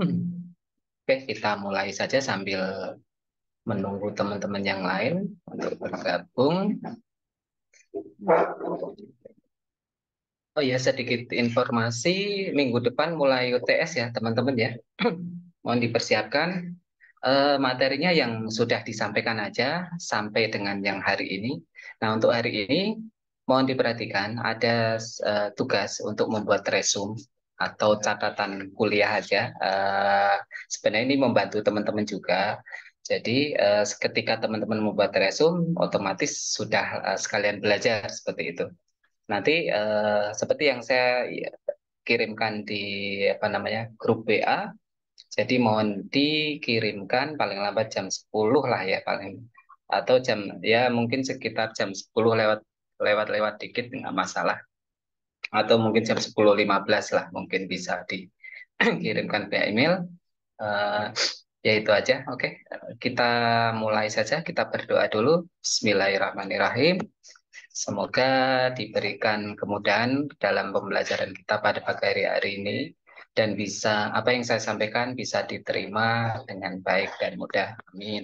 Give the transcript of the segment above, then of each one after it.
Hmm. Oke, kita mulai saja sambil menunggu teman-teman yang lain untuk bergabung. Oh ya, sedikit informasi minggu depan mulai UTS ya, teman-teman ya. Mohon dipersiapkan eh, materinya yang sudah disampaikan aja sampai dengan yang hari ini. Nah, untuk hari ini mohon diperhatikan ada eh, tugas untuk membuat resume atau catatan kuliah aja. Uh, sebenarnya ini membantu teman-teman juga. Jadi uh, ketika teman-teman membuat resume, otomatis sudah uh, sekalian belajar seperti itu. Nanti uh, seperti yang saya kirimkan di apa namanya grup WA. Jadi mohon dikirimkan paling lambat jam 10 lah ya paling atau jam ya mungkin sekitar jam 10 lewat lewat-lewat dikit nggak masalah atau mungkin jam 10.15 lah mungkin bisa dikirimkan via email uh, ya itu aja oke okay. kita mulai saja kita berdoa dulu Bismillahirrahmanirrahim semoga diberikan kemudahan dalam pembelajaran kita pada pagi hari, hari ini dan bisa apa yang saya sampaikan bisa diterima dengan baik dan mudah amin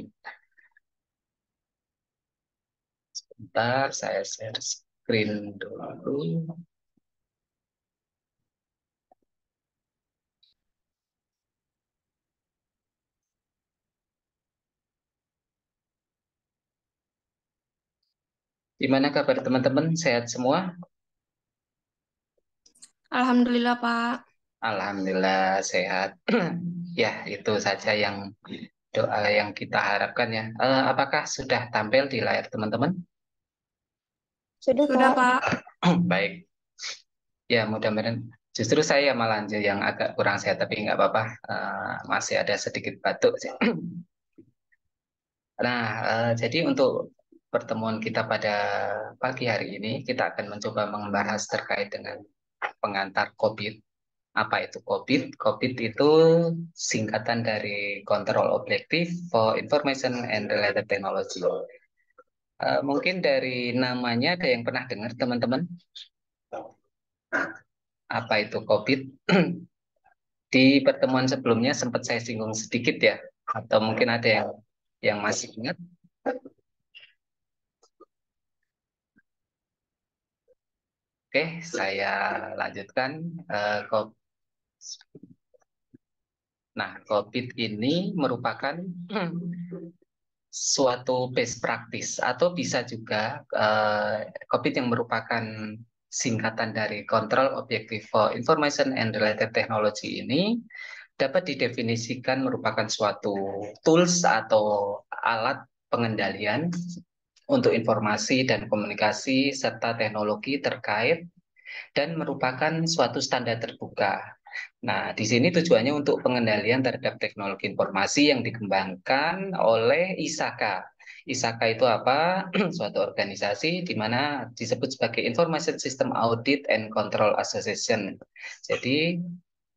sebentar saya share screen dulu Gimana kabar teman-teman? Sehat semua? Alhamdulillah, Pak. Alhamdulillah sehat. ya, itu saja yang doa yang kita harapkan ya. Uh, apakah sudah tampil di layar teman-teman? Sudah, Sudah Pak. Baik. Ya, mudah-mudahan. Justru saya malah yang agak kurang sehat, tapi nggak apa-apa. Uh, masih ada sedikit batuk. nah, uh, jadi untuk pertemuan kita pada pagi hari ini kita akan mencoba membahas terkait dengan pengantar COVID. Apa itu COVID? COVID itu singkatan dari Control Objective for Information and Related Technology. Uh, mungkin dari namanya ada yang pernah dengar teman-teman? Apa itu COVID? Di pertemuan sebelumnya sempat saya singgung sedikit ya, atau mungkin ada yang yang masih ingat Oke, saya lanjutkan. Eh, nah, COVID ini merupakan suatu best practice atau bisa juga eh, COVID yang merupakan singkatan dari Control Objective for Information and Related Technology ini dapat didefinisikan merupakan suatu tools atau alat pengendalian untuk informasi dan komunikasi serta teknologi terkait dan merupakan suatu standar terbuka. Nah, di sini tujuannya untuk pengendalian terhadap teknologi informasi yang dikembangkan oleh ISAKA. ISAKA itu apa? Suatu organisasi di mana disebut sebagai Information System Audit and Control Association. Jadi,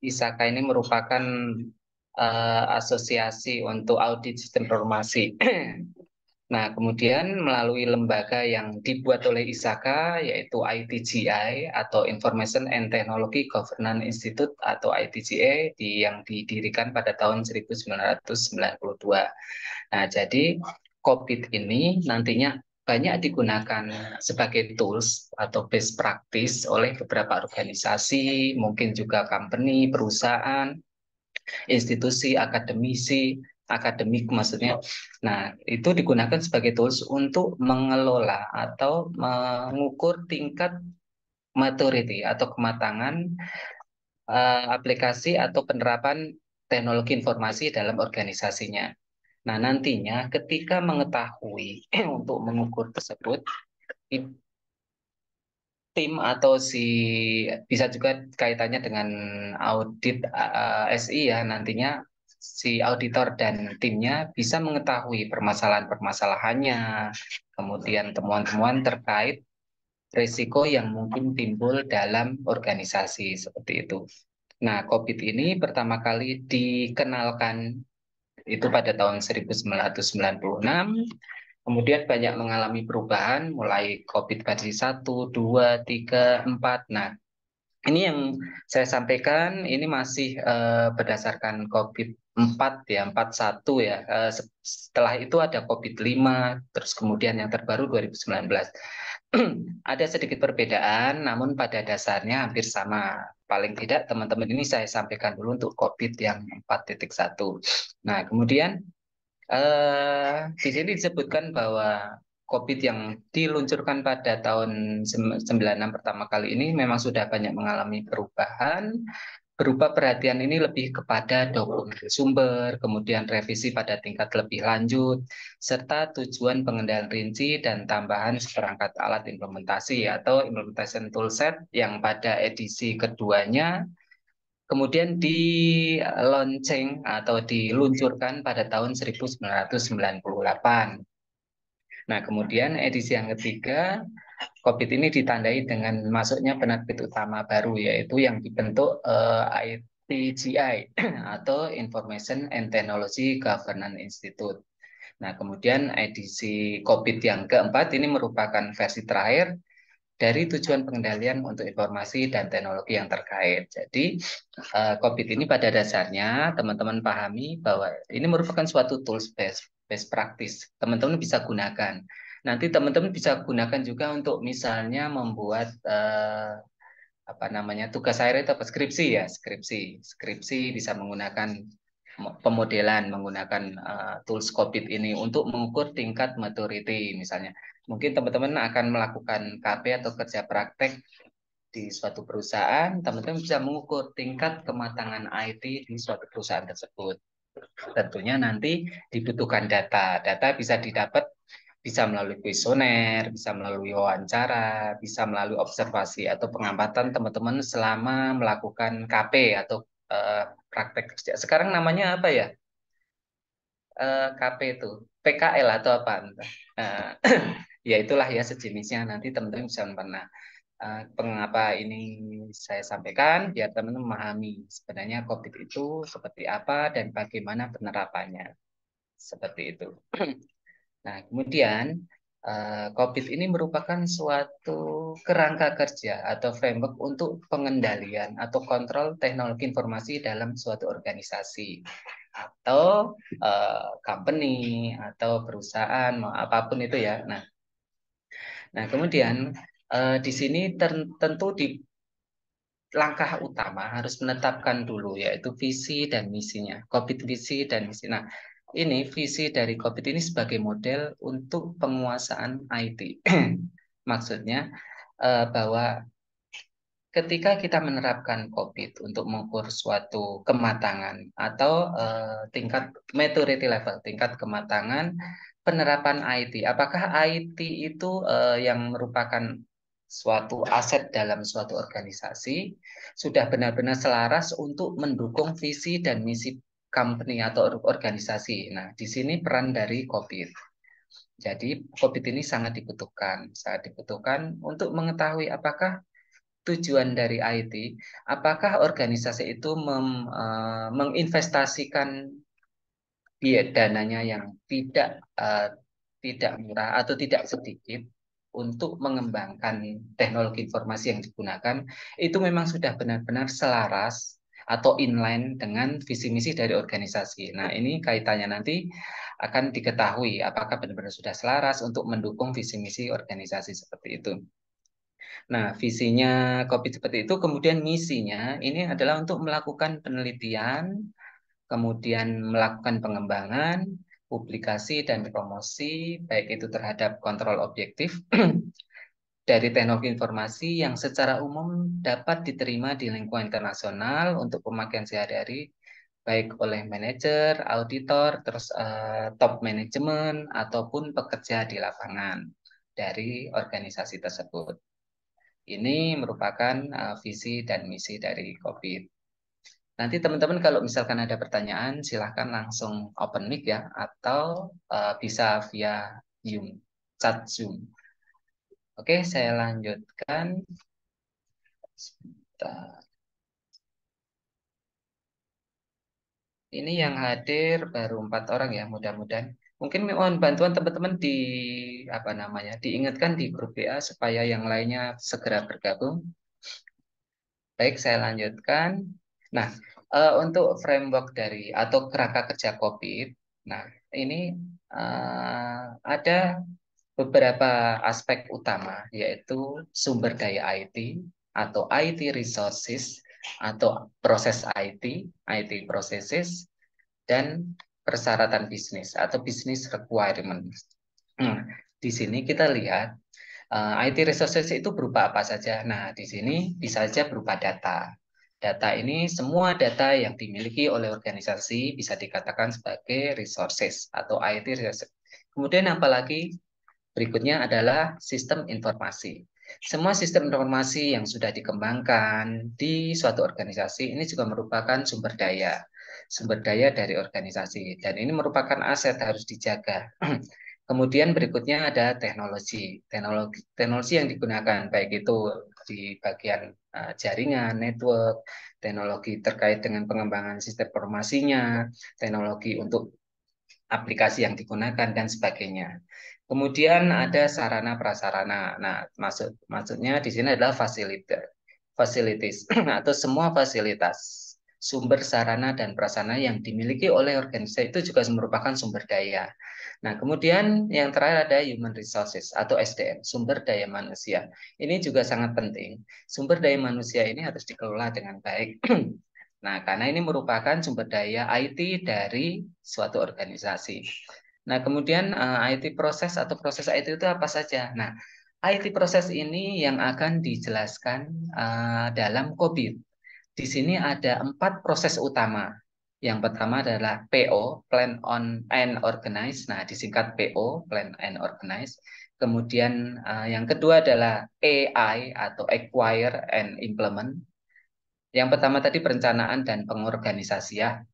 ISAKA ini merupakan uh, asosiasi untuk audit sistem informasi. Nah, kemudian melalui lembaga yang dibuat oleh ISAKA, yaitu ITGI atau Information and Technology Governance Institute atau ITGA yang didirikan pada tahun 1992. Nah, jadi COVID ini nantinya banyak digunakan sebagai tools atau best practice oleh beberapa organisasi, mungkin juga company, perusahaan, institusi, akademisi, akademik maksudnya. Nah, itu digunakan sebagai tools untuk mengelola atau mengukur tingkat maturity atau kematangan uh, aplikasi atau penerapan teknologi informasi dalam organisasinya. Nah, nantinya ketika mengetahui untuk mengukur tersebut tim atau si bisa juga kaitannya dengan audit uh, eh, eh, SI ya nantinya si auditor dan timnya bisa mengetahui permasalahan-permasalahannya, kemudian temuan-temuan terkait risiko yang mungkin timbul dalam organisasi seperti itu. Nah, COVID ini pertama kali dikenalkan itu pada tahun 1996, kemudian banyak mengalami perubahan mulai COVID versi 1, 2, 3, 4. Nah, ini yang saya sampaikan ini masih uh, berdasarkan COVID 4 ya, 41 ya. Eh, setelah itu ada COVID-5, terus kemudian yang terbaru 2019. ada sedikit perbedaan, namun pada dasarnya hampir sama. Paling tidak teman-teman ini saya sampaikan dulu untuk COVID yang 4.1. Nah, kemudian eh, di sini disebutkan bahwa COVID yang diluncurkan pada tahun 96 pertama kali ini memang sudah banyak mengalami perubahan berupa perhatian ini lebih kepada dokumen sumber, kemudian revisi pada tingkat lebih lanjut, serta tujuan pengendalian rinci dan tambahan seperangkat alat implementasi atau implementation toolset yang pada edisi keduanya kemudian di launching atau diluncurkan pada tahun 1998. Nah, kemudian edisi yang ketiga COVID ini ditandai dengan masuknya penerbit utama baru yaitu yang dibentuk uh, eh, ITGI atau Information and Technology Governance Institute. Nah, kemudian edisi COVID yang keempat ini merupakan versi terakhir dari tujuan pengendalian untuk informasi dan teknologi yang terkait. Jadi, eh, COVID ini pada dasarnya teman-teman pahami bahwa ini merupakan suatu tools best, best practice. Teman-teman bisa gunakan nanti teman-teman bisa gunakan juga untuk misalnya membuat eh, apa namanya tugas akhir itu apa skripsi ya skripsi skripsi bisa menggunakan pemodelan menggunakan uh, tools COVID ini untuk mengukur tingkat maturity misalnya. Mungkin teman-teman akan melakukan KP atau kerja praktek di suatu perusahaan, teman-teman bisa mengukur tingkat kematangan IT di suatu perusahaan tersebut. Tentunya nanti dibutuhkan data. Data bisa didapat bisa melalui kuesioner, bisa melalui wawancara, bisa melalui observasi atau pengamatan teman-teman selama melakukan KP atau uh, praktek kerja. Sekarang namanya apa ya? Uh, eh, KP itu PKL atau apa? Uh, ya itulah ya sejenisnya. Nanti teman-teman bisa pernah uh, pengapa ini saya sampaikan biar teman-teman memahami sebenarnya COVID itu seperti apa dan bagaimana penerapannya. Seperti itu. Nah, kemudian eh, COVID ini merupakan suatu kerangka kerja atau framework untuk pengendalian atau kontrol teknologi informasi dalam suatu organisasi atau uh, company atau perusahaan mau apapun itu ya. Nah, nah kemudian uh, di sini tentu di langkah utama harus menetapkan dulu yaitu visi dan misinya, COVID visi dan misi. Nah, ini visi dari COVID ini sebagai model untuk penguasaan IT. Maksudnya uh, bahwa ketika kita menerapkan COVID untuk mengukur suatu kematangan atau uh, tingkat maturity level, tingkat kematangan penerapan IT. Apakah IT itu uh, yang merupakan suatu aset dalam suatu organisasi sudah benar-benar selaras untuk mendukung visi dan misi company atau organisasi. Nah, di sini peran dari COVID. Jadi COVID ini sangat dibutuhkan, sangat dibutuhkan untuk mengetahui apakah tujuan dari IT, apakah organisasi itu mem, uh, menginvestasikan biaya dananya yang tidak uh, tidak murah atau tidak sedikit untuk mengembangkan teknologi informasi yang digunakan itu memang sudah benar-benar selaras atau inline dengan visi misi dari organisasi. Nah, ini kaitannya nanti akan diketahui apakah benar-benar sudah selaras untuk mendukung visi misi organisasi seperti itu. Nah, visinya kopi seperti itu, kemudian misinya ini adalah untuk melakukan penelitian, kemudian melakukan pengembangan, publikasi dan promosi, baik itu terhadap kontrol objektif dari teknologi informasi yang secara umum dapat diterima di lingkungan internasional untuk pemakaian sehari-hari baik oleh manajer, auditor, terus uh, top management ataupun pekerja di lapangan dari organisasi tersebut. Ini merupakan uh, visi dan misi dari COVID. Nanti teman-teman kalau misalkan ada pertanyaan silahkan langsung open mic ya atau uh, bisa via Zoom, chat Zoom. Oke, saya lanjutkan. Ini yang hadir baru empat orang ya, mudah-mudahan. Mungkin mohon bantuan teman-teman di apa namanya diingatkan di grup WA supaya yang lainnya segera bergabung. Baik, saya lanjutkan. Nah, uh, untuk framework dari atau kerangka kerja COVID, nah ini uh, ada beberapa aspek utama yaitu sumber daya IT atau IT resources atau proses IT, IT processes dan persyaratan bisnis atau business requirement. Nah, di sini kita lihat eh, IT resources itu berupa apa saja. Nah, di sini bisa saja berupa data. Data ini semua data yang dimiliki oleh organisasi bisa dikatakan sebagai resources atau IT resources. Kemudian apalagi Berikutnya adalah sistem informasi. Semua sistem informasi yang sudah dikembangkan di suatu organisasi ini juga merupakan sumber daya. Sumber daya dari organisasi. Dan ini merupakan aset harus dijaga. Kemudian berikutnya ada teknologi. Teknologi, teknologi yang digunakan, baik itu di bagian eh, jaringan, network, teknologi terkait dengan pengembangan sistem informasinya, teknologi untuk aplikasi yang digunakan, dan sebagainya. Kemudian ada sarana prasarana. Nah, maksud maksudnya di sini adalah fasilitas facilities atau semua fasilitas sumber sarana dan prasarana yang dimiliki oleh organisasi itu juga merupakan sumber daya. Nah, kemudian yang terakhir ada human resources atau SDM, sumber daya manusia. Ini juga sangat penting. Sumber daya manusia ini harus dikelola dengan baik. nah, karena ini merupakan sumber daya IT dari suatu organisasi. Nah, kemudian uh, eh, IT proses atau proses IT itu apa saja? Nah, IT proses ini yang akan dijelaskan uh, dalam COVID. Di sini ada empat proses utama. Yang pertama adalah PO, Plan on and Organize. Nah, disingkat PO, Plan and Organize. Kemudian uh, yang kedua adalah AI atau Acquire and Implement. Yang pertama tadi perencanaan dan pengorganisasian.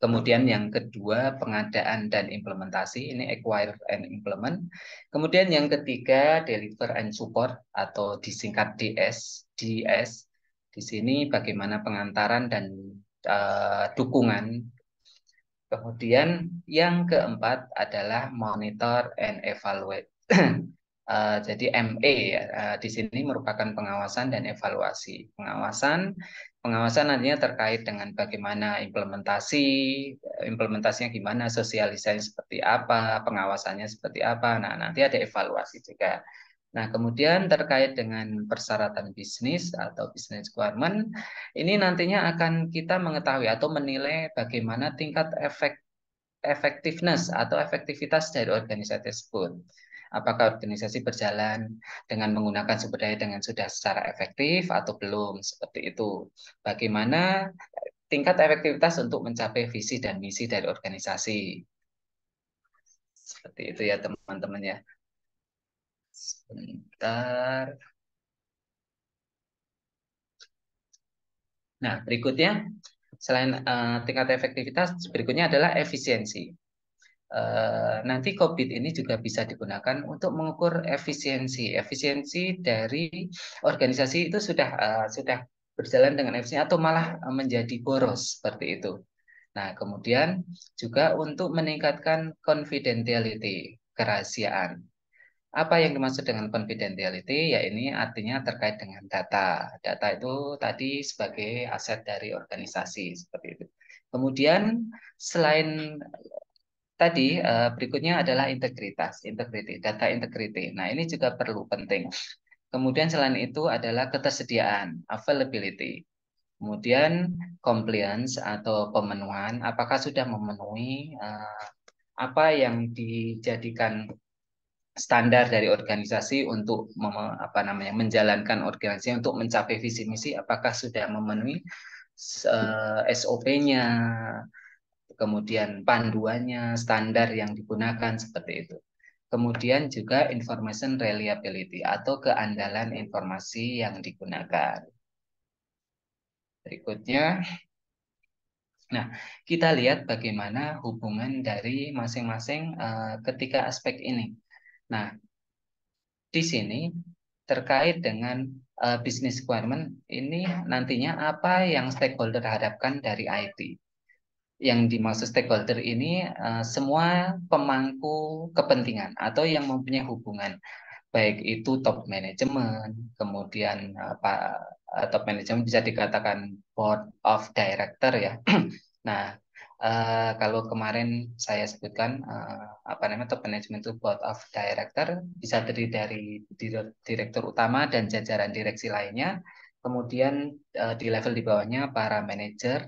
Kemudian yang kedua pengadaan dan implementasi ini acquire and implement. Kemudian yang ketiga deliver and support atau disingkat DS. DS di sini bagaimana pengantaran dan uh, dukungan. Kemudian yang keempat adalah monitor and evaluate. Uh, jadi ME uh, eh, di sini merupakan pengawasan dan evaluasi. Pengawasan pengawasan nantinya terkait dengan bagaimana implementasi, implementasinya gimana, sosialisasi seperti apa, pengawasannya seperti apa. Nah, nanti ada evaluasi juga. Nah, kemudian terkait dengan persyaratan bisnis atau business requirement, ini nantinya akan kita mengetahui atau menilai bagaimana tingkat efek efektiveness atau efektivitas dari organisasi tersebut apakah organisasi berjalan dengan menggunakan sumber daya dengan sudah secara efektif atau belum seperti itu. Bagaimana tingkat efektivitas untuk mencapai visi dan misi dari organisasi. Seperti itu ya teman-teman ya. Sebentar. Nah, berikutnya selain uh, tingkat efektivitas berikutnya adalah efisiensi. Eh, nanti COVID ini juga bisa digunakan untuk mengukur efisiensi. Efisiensi dari organisasi itu sudah eh, sudah berjalan dengan efisien atau malah menjadi boros seperti itu. Nah, kemudian juga untuk meningkatkan confidentiality, kerahasiaan. Apa yang dimaksud dengan confidentiality? Ya ini artinya terkait dengan data. Data itu tadi sebagai aset dari organisasi seperti itu. Kemudian selain Tadi uh, berikutnya adalah integritas, integriti, data integriti. Nah, ini juga perlu penting. Kemudian selain itu adalah ketersediaan, availability. Kemudian compliance atau pemenuhan, apakah sudah memenuhi uh, apa yang dijadikan standar dari organisasi untuk mem, apa namanya menjalankan organisasi untuk mencapai visi misi apakah sudah memenuhi uh, eh, SOP-nya kemudian panduannya, standar yang digunakan seperti itu. Kemudian juga information reliability atau keandalan informasi yang digunakan. Berikutnya, nah kita lihat bagaimana hubungan dari masing-masing uh, ketika aspek ini. Nah, di sini terkait dengan uh, business requirement ini nantinya apa yang stakeholder harapkan dari IT yang dimaksud stakeholder ini uh, semua pemangku kepentingan atau yang mempunyai hubungan baik itu top management kemudian apa eh, pak uh, top management bisa dikatakan board of director ya nah uh, kalau kemarin saya sebutkan uh, apa namanya top management itu board of director bisa terdiri dari direktur utama dan jajaran direksi lainnya kemudian uh, di level di bawahnya para manager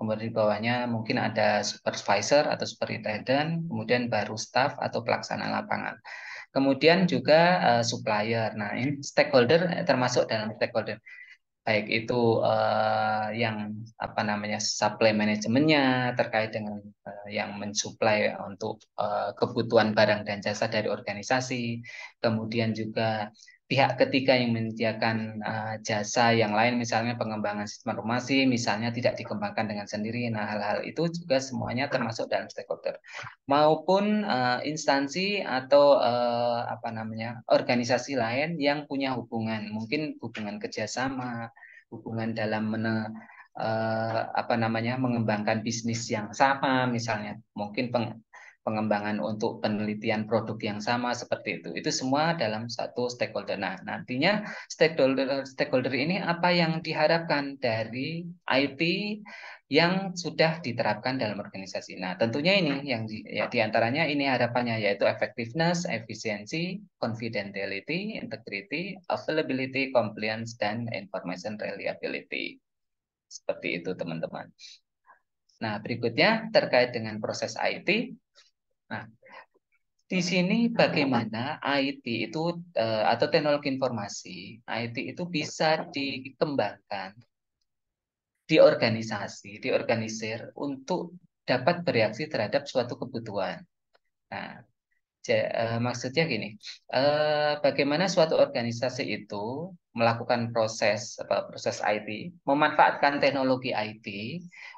kemudian di bawahnya mungkin ada supervisor atau superintendent, kemudian baru staff atau pelaksana lapangan. Kemudian juga uh, supplier. Nah, ini stakeholder eh, termasuk dalam stakeholder baik itu uh, yang apa namanya supply manajemennya terkait dengan uh, yang mensuplai untuk uh, kebutuhan barang dan jasa dari organisasi, kemudian juga pihak ketiga yang menyediakan uh, jasa yang lain misalnya pengembangan sistem informasi misalnya tidak dikembangkan dengan sendiri nah hal-hal itu juga semuanya termasuk dalam stakeholder maupun uh, instansi atau uh, apa namanya organisasi lain yang punya hubungan mungkin hubungan kerjasama hubungan dalam mene, uh, apa namanya mengembangkan bisnis yang sama misalnya mungkin peng, pengembangan untuk penelitian produk yang sama seperti itu. Itu semua dalam satu stakeholder. Nah, nantinya stakeholder stakeholder ini apa yang diharapkan dari IT yang sudah diterapkan dalam organisasi. Nah, tentunya ini yang di, ya diantaranya ini harapannya yaitu effectiveness, efficiency, confidentiality, integrity, availability, compliance, dan information reliability. Seperti itu, teman-teman. Nah, berikutnya terkait dengan proses IT, Nah, di sini bagaimana IT itu eh, atau teknologi informasi, IT itu bisa dikembangkan di organisasi, diorganisir untuk dapat bereaksi terhadap suatu kebutuhan. Nah, uh, maksudnya gini, uh, bagaimana suatu organisasi itu melakukan proses apa, proses IT, memanfaatkan teknologi IT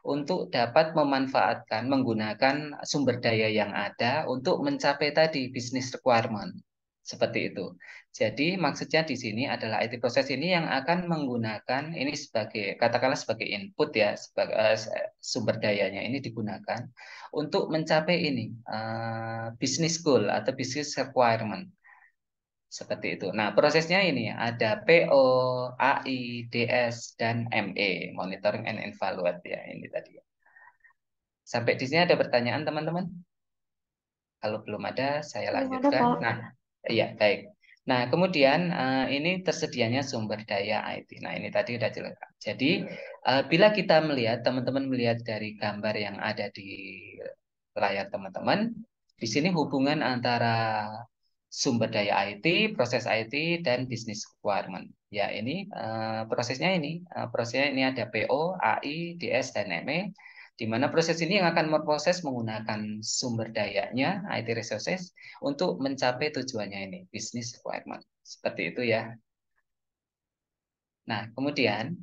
untuk dapat memanfaatkan menggunakan sumber daya yang ada untuk mencapai tadi bisnis requirement seperti itu. Jadi maksudnya di sini adalah IT proses ini yang akan menggunakan ini sebagai katakanlah sebagai input ya sebagai uh, eh, sumber dayanya ini digunakan untuk mencapai ini uh, business goal atau business requirement seperti itu. Nah, prosesnya ini ada PO, AI, DS, dan ME, monitoring and evaluate ya ini tadi. Sampai di sini ada pertanyaan teman-teman? Kalau belum ada, saya lanjutkan. nah, iya baik. Nah, kemudian eh, ini tersedianya sumber daya IT. Nah, ini tadi sudah jelas. Jadi, iya. eh, bila kita melihat, teman-teman melihat dari gambar yang ada di layar teman-teman, di sini hubungan antara sumber daya IT, proses IT, dan bisnis requirement. Ya, ini eh, prosesnya ini. prosesnya ini ada PO, AI, DS, dan ME di mana proses ini yang akan memproses menggunakan sumber dayanya IT resources untuk mencapai tujuannya ini business requirement seperti itu ya nah kemudian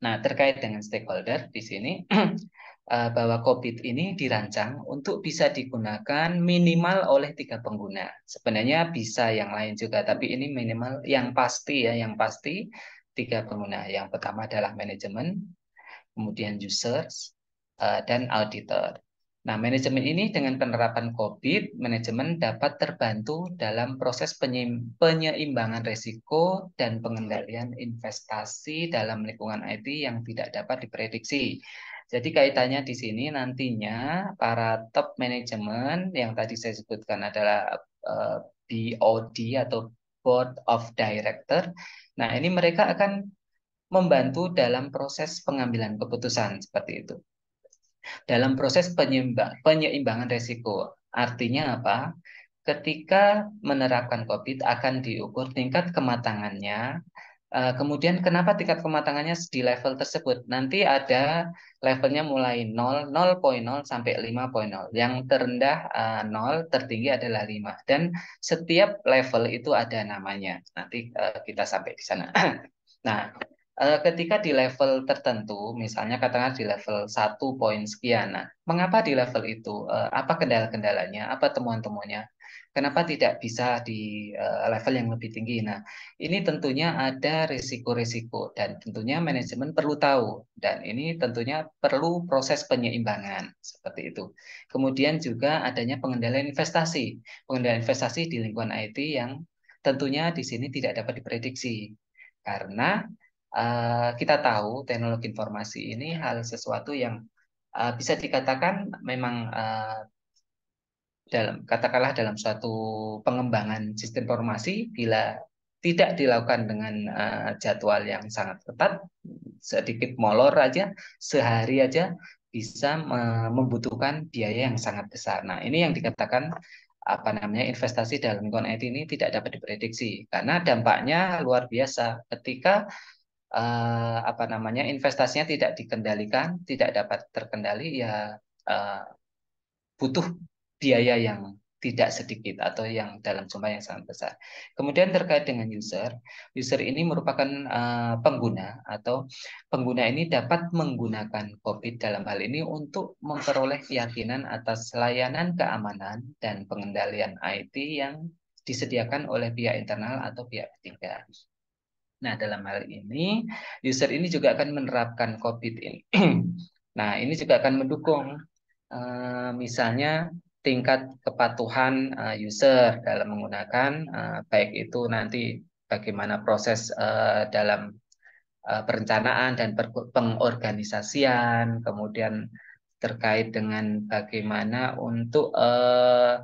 nah terkait dengan stakeholder di sini eh, bahwa COVID ini dirancang untuk bisa digunakan minimal oleh tiga pengguna. Sebenarnya bisa yang lain juga, tapi ini minimal yang pasti ya, yang pasti tiga pengguna. Yang pertama adalah manajemen, kemudian users, Eh, dan auditor. Nah, manajemen ini dengan penerapan COVID, manajemen dapat terbantu dalam proses penyeimbangan risiko dan pengendalian investasi dalam lingkungan IT yang tidak dapat diprediksi. Jadi kaitannya di sini nantinya para top manajemen yang tadi saya sebutkan adalah eh, BOD atau Board of Director. Nah, ini mereka akan membantu dalam proses pengambilan keputusan seperti itu dalam proses penyeimbangan resiko. Artinya apa? Ketika menerapkan COVID akan diukur tingkat kematangannya, eh, kemudian kenapa tingkat kematangannya di level tersebut? Nanti ada levelnya mulai 0, 0.0 sampai 5.0. Yang terendah 0, eh, tertinggi adalah 5. Dan setiap level itu ada namanya. Nanti eh, kita sampai di sana. nah, Eh, ketika di level tertentu, misalnya katakanlah di level satu poin sekian, nah, mengapa di level itu? Eh, apa kendala-kendalanya? Apa temuan-temuannya? Kenapa tidak bisa di eh, level yang lebih tinggi? Nah, ini tentunya ada risiko-risiko dan tentunya manajemen perlu tahu dan ini tentunya perlu proses penyeimbangan seperti itu. Kemudian juga adanya pengendalian investasi, pengendalian investasi di lingkungan IT yang tentunya di sini tidak dapat diprediksi karena Eh, kita tahu teknologi informasi ini hal sesuatu yang uh, bisa dikatakan memang uh, dalam katakanlah dalam suatu pengembangan sistem informasi bila tidak dilakukan dengan uh, jadwal yang sangat ketat, sedikit molor aja, sehari aja bisa membutuhkan biaya yang sangat besar. Nah, ini yang dikatakan apa namanya investasi dalam lingkungan ini tidak dapat diprediksi karena dampaknya luar biasa ketika uh, apa namanya investasinya tidak dikendalikan, tidak dapat terkendali, ya uh, butuh biaya yang tidak sedikit atau yang dalam jumlah yang sangat besar. Kemudian terkait dengan user, user ini merupakan uh, pengguna atau pengguna ini dapat menggunakan COVID dalam hal ini untuk memperoleh keyakinan atas layanan keamanan dan pengendalian IT yang disediakan oleh pihak internal atau pihak ketiga. Nah, dalam hal ini, user ini juga akan menerapkan COVID ini. nah, ini juga akan mendukung uh, misalnya tingkat kepatuhan uh, user dalam menggunakan uh, baik itu nanti bagaimana proses uh, dalam uh, perencanaan dan pengorganisasian, kemudian terkait dengan bagaimana untuk uh,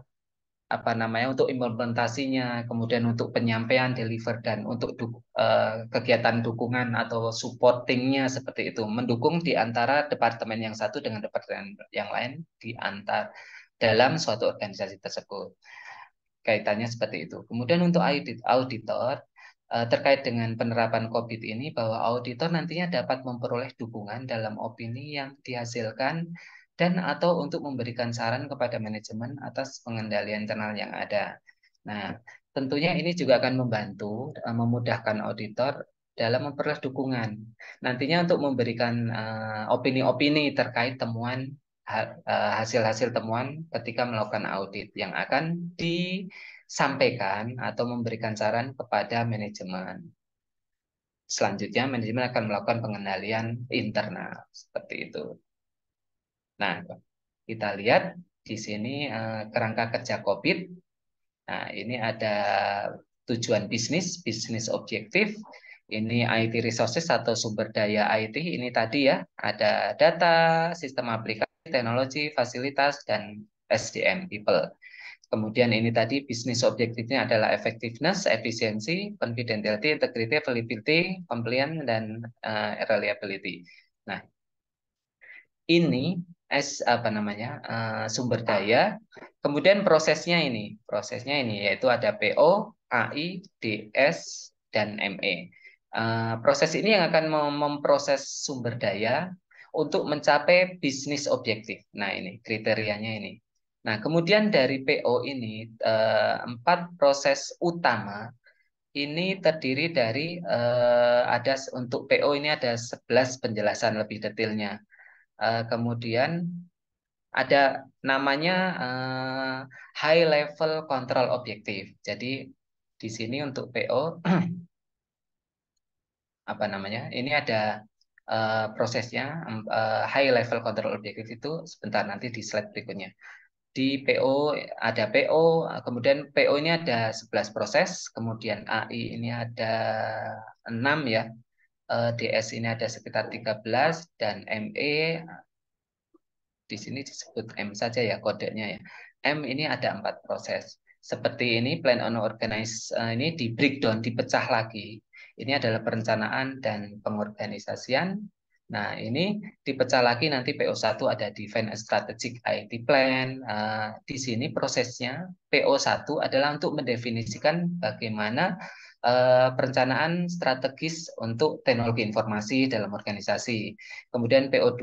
apa namanya untuk implementasinya, kemudian untuk penyampaian deliver dan untuk du, eh, kegiatan dukungan atau supportingnya seperti itu, mendukung di antara departemen yang satu dengan departemen yang lain di antar dalam suatu organisasi tersebut. Kaitannya seperti itu. Kemudian untuk audit, auditor eh, terkait dengan penerapan COVID ini bahwa auditor nantinya dapat memperoleh dukungan dalam opini yang dihasilkan dan atau untuk memberikan saran kepada manajemen atas pengendalian internal yang ada. Nah, tentunya ini juga akan membantu uh, memudahkan auditor dalam memperoleh dukungan. Nantinya untuk memberikan eh, opini-opini uh, terkait temuan eh, hasil-hasil temuan ketika melakukan audit yang akan disampaikan atau memberikan saran kepada manajemen. Selanjutnya manajemen akan melakukan pengendalian internal seperti itu. Nah, kita lihat di sini eh, kerangka kerja COVID. Nah, ini ada tujuan bisnis, bisnis objektif. Ini IT resources atau sumber daya IT. Ini tadi ya, ada data, sistem aplikasi, teknologi, fasilitas, dan SDM, people. Kemudian ini tadi bisnis objektifnya adalah effectiveness, efisiensi, confidentiality, integrity, availability, compliance, dan uh, reliability. Nah, ini S apa namanya uh, sumber daya kemudian prosesnya ini prosesnya ini yaitu ada PO AI DS dan ME uh, eh, proses ini yang akan mem memproses sumber daya untuk mencapai bisnis objektif nah ini kriterianya ini nah kemudian dari PO ini uh, empat proses utama ini terdiri dari uh, ada untuk PO ini ada 11 penjelasan lebih detailnya Eh, kemudian ada namanya uh, high level control objective. Jadi di sini untuk PO apa namanya? Ini ada uh, prosesnya uh, high level control objective itu sebentar nanti di slide berikutnya. Di PO ada PO, kemudian PO ini ada 11 proses, kemudian AI ini ada 6 ya. Eh, DS ini ada sekitar 13 dan ME di sini disebut M saja ya kodenya ya. M ini ada empat proses. Seperti ini plan on organize eh, ini di breakdown, dipecah lagi. Ini adalah perencanaan dan pengorganisasian. Nah, ini dipecah lagi nanti PO1 ada Defense Strategic IT Plan. Eh, di sini prosesnya PO1 adalah untuk mendefinisikan bagaimana Eh, perencanaan strategis untuk teknologi informasi dalam organisasi. Kemudian PO2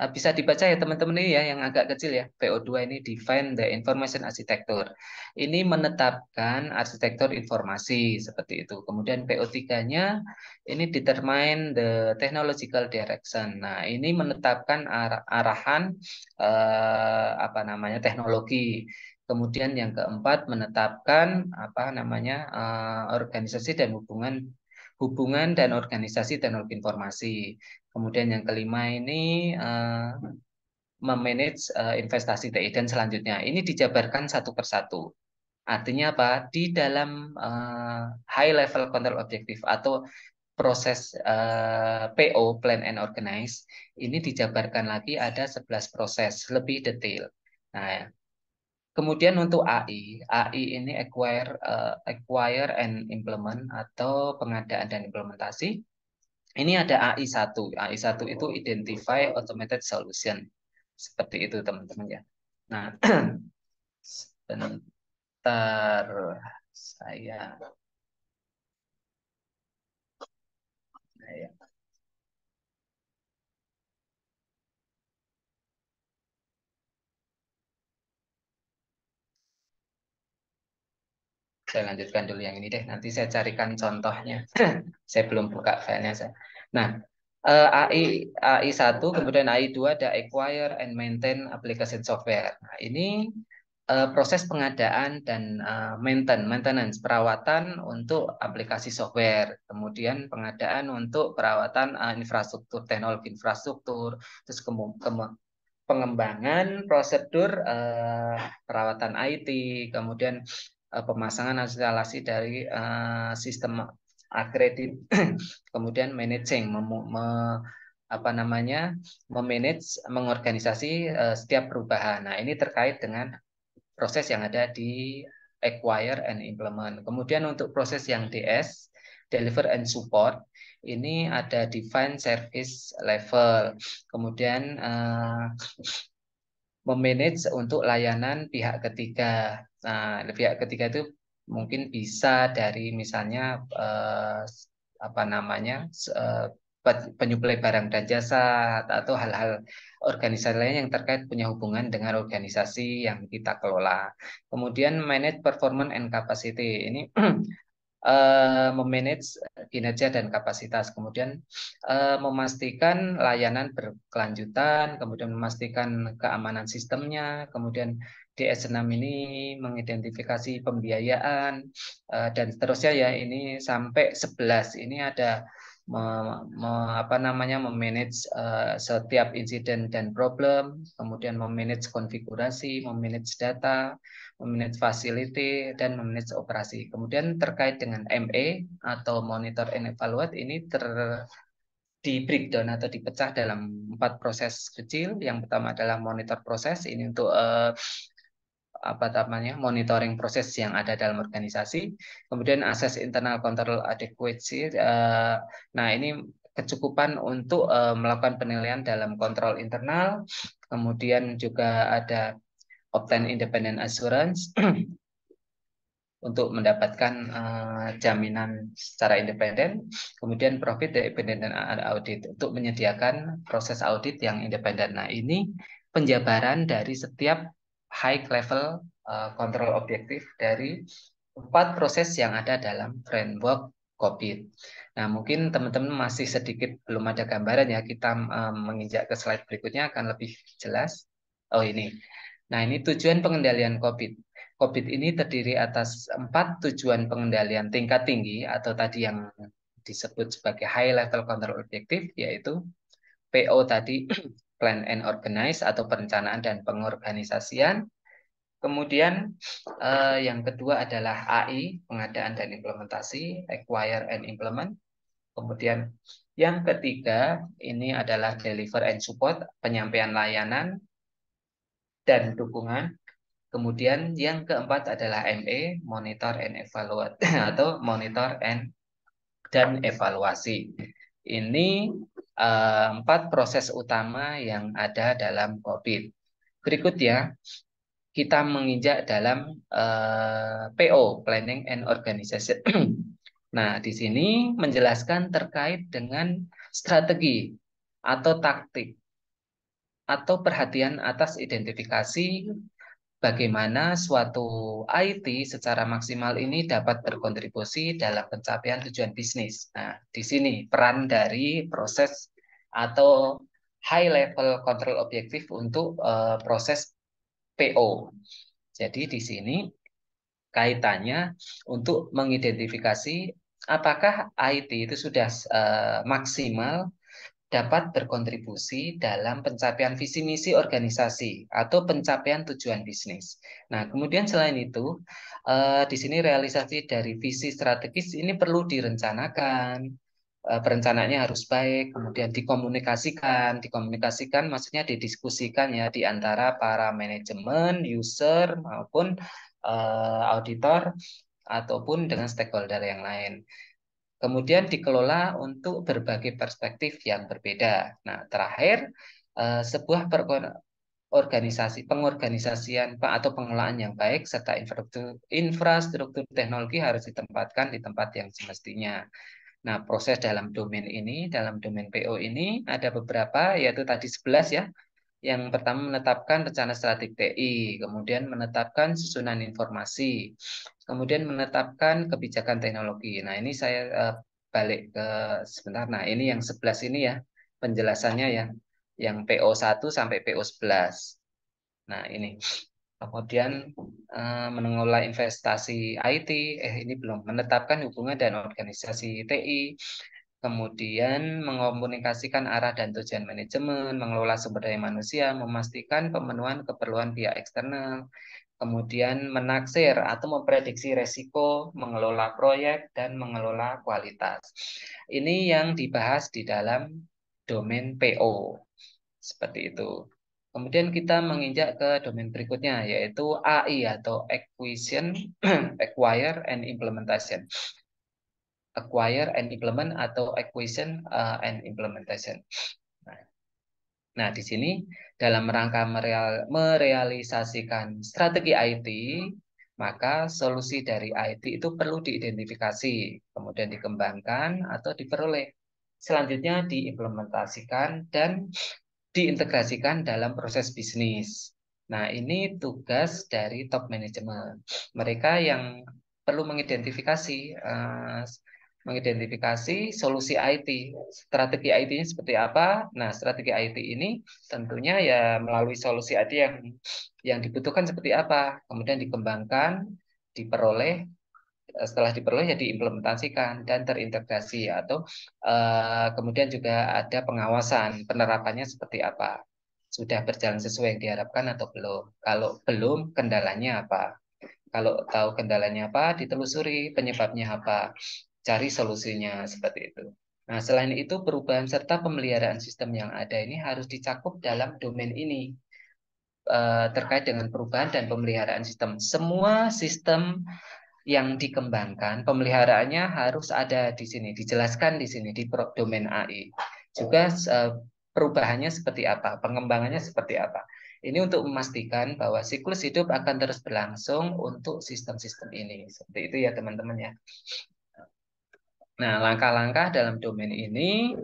ah, bisa dibaca ya teman-teman ini ya yang agak kecil ya. PO2 ini define the information architecture. Ini menetapkan arsitektur informasi seperti itu. Kemudian PO3-nya ini determine the technological direction. Nah, ini menetapkan arahan eh, apa namanya teknologi Kemudian yang keempat menetapkan apa namanya uh, organisasi dan hubungan hubungan dan organisasi teknologi informasi. Kemudian yang kelima ini uh, memanage uh, investasi TI dan selanjutnya. Ini dijabarkan satu persatu. Artinya apa? Di dalam uh, high level control objective atau proses uh, PO plan and organize ini dijabarkan lagi ada 11 proses lebih detail. Nah, Kemudian untuk AI, AI ini acquire, uh, acquire and implement atau pengadaan dan implementasi. Ini ada AI 1. AI 1 itu identify automated solution. Seperti itu teman-teman ya. Nah, sebentar saya. Nah, ya. Saya lanjutkan dulu yang ini deh. Nanti saya carikan contohnya. saya belum buka filenya saya. Nah, uh, eh, AI ai satu kemudian AI2 ada acquire and maintain application software. Nah, ini uh, proses pengadaan dan uh, maintain maintenance perawatan untuk aplikasi software, kemudian pengadaan untuk perawatan uh, infrastruktur teknologi infrastruktur, terus ke pengembangan prosedur uh, perawatan IT, kemudian pemasangan eh, pemasangan instalasi dari uh, sistem akredit kemudian managing mem, me, apa namanya memanage mengorganisasi uh, setiap perubahan. Nah, ini terkait dengan proses yang ada di acquire and implement. Kemudian untuk proses yang DS, deliver and support, ini ada define service level. Kemudian uh, memanage untuk layanan pihak ketiga. Nah, pihak ketiga itu mungkin bisa dari misalnya eh, apa namanya eh, penyuplai barang dan jasa atau hal-hal organisasi lain yang terkait punya hubungan dengan organisasi yang kita kelola. Kemudian manage performance and capacity ini eh, memanage kinerja dan kapasitas, kemudian eh, memastikan layanan berkelanjutan, kemudian memastikan keamanan sistemnya, kemudian DS6 ini mengidentifikasi pembiayaan eh, dan seterusnya ya ini sampai 11 ini ada me, me, apa namanya memanage uh, setiap insiden dan problem, kemudian memanage konfigurasi, memanage data, memanage facility dan memanage operasi. Kemudian terkait dengan ME atau monitor and evaluate ini ter di breakdown atau dipecah dalam empat proses kecil. Yang pertama adalah monitor proses, ini untuk uh, apa namanya monitoring proses yang ada dalam organisasi, kemudian ases internal control adequacy. Uh, nah ini kecukupan untuk uh, melakukan penilaian dalam kontrol internal, kemudian juga ada obtain independent assurance untuk mendapatkan uh, jaminan secara independen, kemudian profit independent audit untuk menyediakan proses audit yang independen. Nah ini penjabaran dari setiap high level uh, eh, kontrol objektif dari empat proses yang ada dalam framework COVID. Nah, mungkin teman-teman masih sedikit belum ada gambaran ya. Kita eh, menginjak ke slide berikutnya akan lebih jelas. Oh, ini. Nah, ini tujuan pengendalian COVID. COVID ini terdiri atas empat tujuan pengendalian tingkat tinggi atau tadi yang disebut sebagai high level control objective yaitu PO tadi plan and organize atau perencanaan dan pengorganisasian. Kemudian eh, yang kedua adalah AI, pengadaan dan implementasi, acquire and implement. Kemudian yang ketiga ini adalah deliver and support, penyampaian layanan dan dukungan. Kemudian yang keempat adalah ME, monitor and evaluate atau monitor and dan evaluasi. Ini Eh, empat proses utama yang ada dalam COVID. Berikutnya, kita menginjak dalam eh, PO (Planning and Organization). nah, di sini menjelaskan terkait dengan strategi atau taktik atau perhatian atas identifikasi bagaimana suatu IT secara maksimal ini dapat berkontribusi dalam pencapaian tujuan bisnis. Nah, di sini peran dari proses atau high level control objektif untuk uh, proses PO. Jadi di sini kaitannya untuk mengidentifikasi apakah IT itu sudah uh, maksimal dapat berkontribusi dalam pencapaian visi misi organisasi atau pencapaian tujuan bisnis. Nah, kemudian selain itu, eh, di sini realisasi dari visi strategis ini perlu direncanakan. Eh, perencanaannya harus baik, kemudian dikomunikasikan, dikomunikasikan maksudnya didiskusikan ya di antara para manajemen, user maupun eh, auditor ataupun dengan stakeholder yang lain kemudian dikelola untuk berbagai perspektif yang berbeda. Nah, terakhir eh, sebuah organisasi pengorganisasian atau pengelolaan yang baik serta infrastruktur infrastruktur teknologi harus ditempatkan di tempat yang semestinya. Nah, proses dalam domain ini, dalam domain PO ini ada beberapa yaitu tadi 11 ya. Yang pertama menetapkan rencana strategi TI, kemudian menetapkan susunan informasi, kemudian menetapkan kebijakan teknologi. Nah, ini saya eh, balik ke sebentar. Nah, ini yang 11 ini ya penjelasannya ya yang PO1 sampai PO11. Nah, ini. Kemudian eh, mengelola investasi IT, eh ini belum menetapkan hubungan dan organisasi TI. Kemudian mengkomunikasikan arah dan tujuan manajemen, mengelola sumber daya manusia, memastikan pemenuhan keperluan pihak eksternal, kemudian menaksir atau memprediksi resiko, mengelola proyek, dan mengelola kualitas. Ini yang dibahas di dalam domain PO. Seperti itu. Kemudian kita menginjak ke domain berikutnya, yaitu AI atau Acquisition, Acquire and Implementation. Acquire and Implement atau Acquisition uh, and Implementation. Nah, di sini dalam rangka mereal, merealisasikan strategi IT, maka solusi dari IT itu perlu diidentifikasi, kemudian dikembangkan atau diperoleh. Selanjutnya diimplementasikan dan diintegrasikan dalam proses bisnis. Nah, ini tugas dari top management. Mereka yang perlu mengidentifikasi uh, mengidentifikasi solusi IT. Strategi IT-nya seperti apa? Nah, strategi IT ini tentunya ya melalui solusi IT yang yang dibutuhkan seperti apa, kemudian dikembangkan, diperoleh eh, setelah diperoleh ya diimplementasikan dan terintegrasi atau uh, kemudian juga ada pengawasan penerapannya seperti apa sudah berjalan sesuai yang diharapkan atau belum kalau belum kendalanya apa kalau tahu kendalanya apa, ditelusuri penyebabnya apa cari solusinya seperti itu. Nah, selain itu perubahan serta pemeliharaan sistem yang ada ini harus dicakup dalam domain ini eh, terkait dengan perubahan dan pemeliharaan sistem. Semua sistem yang dikembangkan pemeliharaannya harus ada di sini, dijelaskan di sini di domain AI. Juga eh, perubahannya seperti apa, pengembangannya seperti apa. Ini untuk memastikan bahwa siklus hidup akan terus berlangsung untuk sistem-sistem ini. Seperti itu ya teman-teman ya. Nah, langkah-langkah dalam domain ini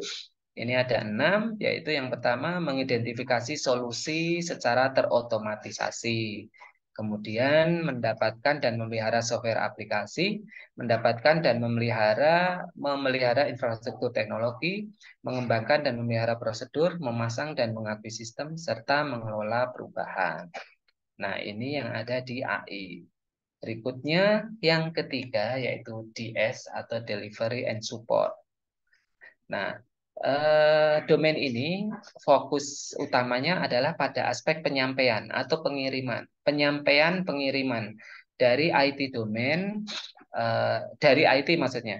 ini ada enam, yaitu yang pertama mengidentifikasi solusi secara terotomatisasi. Kemudian mendapatkan dan memelihara software aplikasi, mendapatkan dan memelihara memelihara infrastruktur teknologi, mengembangkan dan memelihara prosedur, memasang dan mengakui sistem, serta mengelola perubahan. Nah, ini yang ada di AI. Berikutnya yang ketiga yaitu DS atau Delivery and Support. Nah, eh, domain ini fokus utamanya adalah pada aspek penyampaian atau pengiriman, penyampaian pengiriman dari IT domain eh, dari IT maksudnya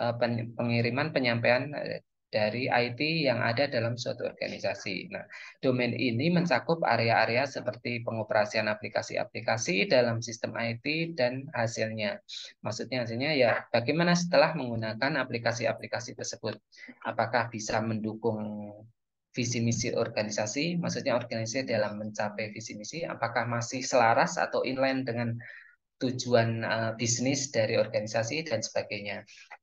eh, pengiriman penyampaian eh, dari IT yang ada dalam suatu organisasi. Nah, domain ini mencakup area-area seperti pengoperasian aplikasi-aplikasi dalam sistem IT dan hasilnya. Maksudnya hasilnya ya bagaimana setelah menggunakan aplikasi-aplikasi tersebut. Apakah bisa mendukung visi misi organisasi, maksudnya organisasi dalam mencapai visi misi, apakah masih selaras atau inline dengan tujuan uh, bisnis dari organisasi dan sebagainya.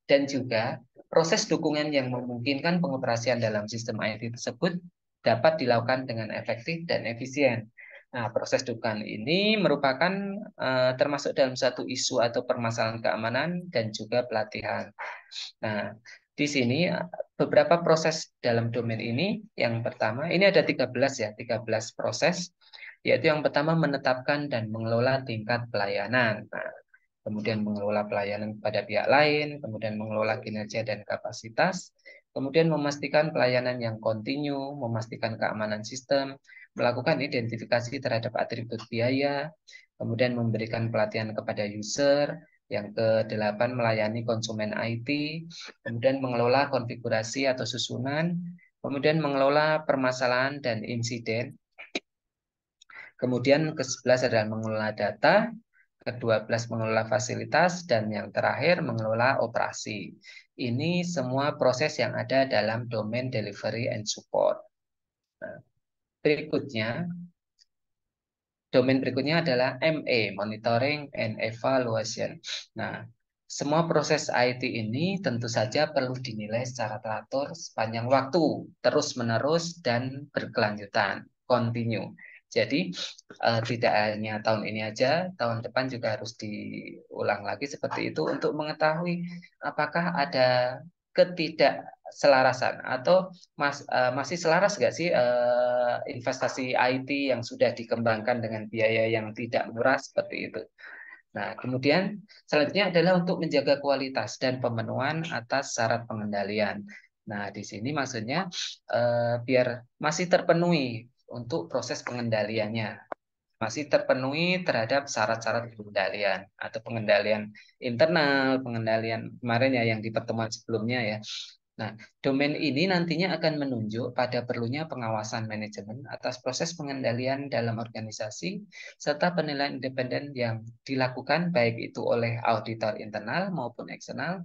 Dan juga Proses dukungan yang memungkinkan pengoperasian dalam sistem IT tersebut dapat dilakukan dengan efektif dan efisien. Nah, proses dukungan ini merupakan uh, termasuk dalam satu isu atau permasalahan keamanan dan juga pelatihan. Nah, di sini beberapa proses dalam domain ini, yang pertama, ini ada 13 ya, 13 proses, yaitu yang pertama menetapkan dan mengelola tingkat pelayanan. Nah, kemudian mengelola pelayanan kepada pihak lain, kemudian mengelola kinerja dan kapasitas, kemudian memastikan pelayanan yang kontinu, memastikan keamanan sistem, melakukan identifikasi terhadap atribut biaya, kemudian memberikan pelatihan kepada user, yang ke-8 melayani konsumen IT, kemudian mengelola konfigurasi atau susunan, kemudian mengelola permasalahan dan insiden. Kemudian ke-11 adalah mengelola data, kedua belas mengelola fasilitas, dan yang terakhir mengelola operasi. Ini semua proses yang ada dalam domain delivery and support. Nah, berikutnya, domain berikutnya adalah MA, e, monitoring and evaluation. Nah, semua proses IT ini tentu saja perlu dinilai secara teratur sepanjang waktu, terus-menerus, dan berkelanjutan, continue. Jadi uh, tidak hanya tahun ini aja, tahun depan juga harus diulang lagi seperti itu untuk mengetahui apakah ada ketidakselarasan atau mas, uh, masih selaras nggak sih uh, investasi IT yang sudah dikembangkan dengan biaya yang tidak murah seperti itu. Nah, kemudian selanjutnya adalah untuk menjaga kualitas dan pemenuhan atas syarat pengendalian. Nah, di sini maksudnya eh, biar masih terpenuhi untuk proses pengendaliannya masih terpenuhi terhadap syarat-syarat pengendalian atau pengendalian internal, pengendalian kemarin ya yang di pertemuan sebelumnya ya. Nah, domain ini nantinya akan menunjuk pada perlunya pengawasan manajemen atas proses pengendalian dalam organisasi serta penilaian independen yang dilakukan baik itu oleh auditor internal maupun eksternal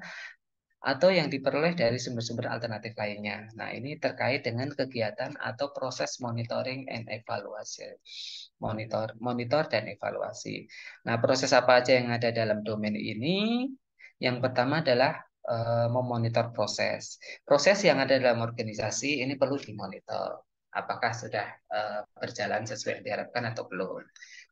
atau yang diperoleh dari sumber-sumber alternatif lainnya. Nah, ini terkait dengan kegiatan atau proses monitoring and evaluasi. Monitor, monitor dan evaluasi. Nah, proses apa aja yang ada dalam domain ini? Yang pertama adalah uh, memonitor proses. Proses yang ada dalam organisasi ini perlu dimonitor. Apakah sudah uh, berjalan sesuai yang diharapkan atau belum?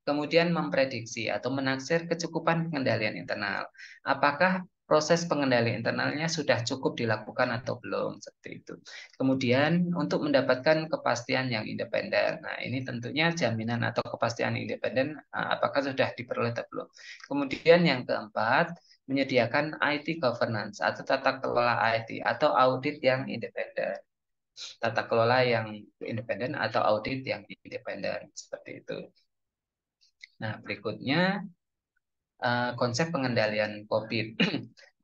kemudian memprediksi atau menaksir kecukupan pengendalian internal. Apakah proses pengendali internalnya sudah cukup dilakukan atau belum seperti itu. Kemudian untuk mendapatkan kepastian yang independen. Nah, ini tentunya jaminan atau kepastian independen eh, apakah sudah diperoleh atau belum. Kemudian yang keempat, menyediakan IT governance atau tata kelola IT atau audit yang independen. Tata kelola yang independen atau audit yang independen seperti itu. Nah, berikutnya Eh, konsep pengendalian COVID.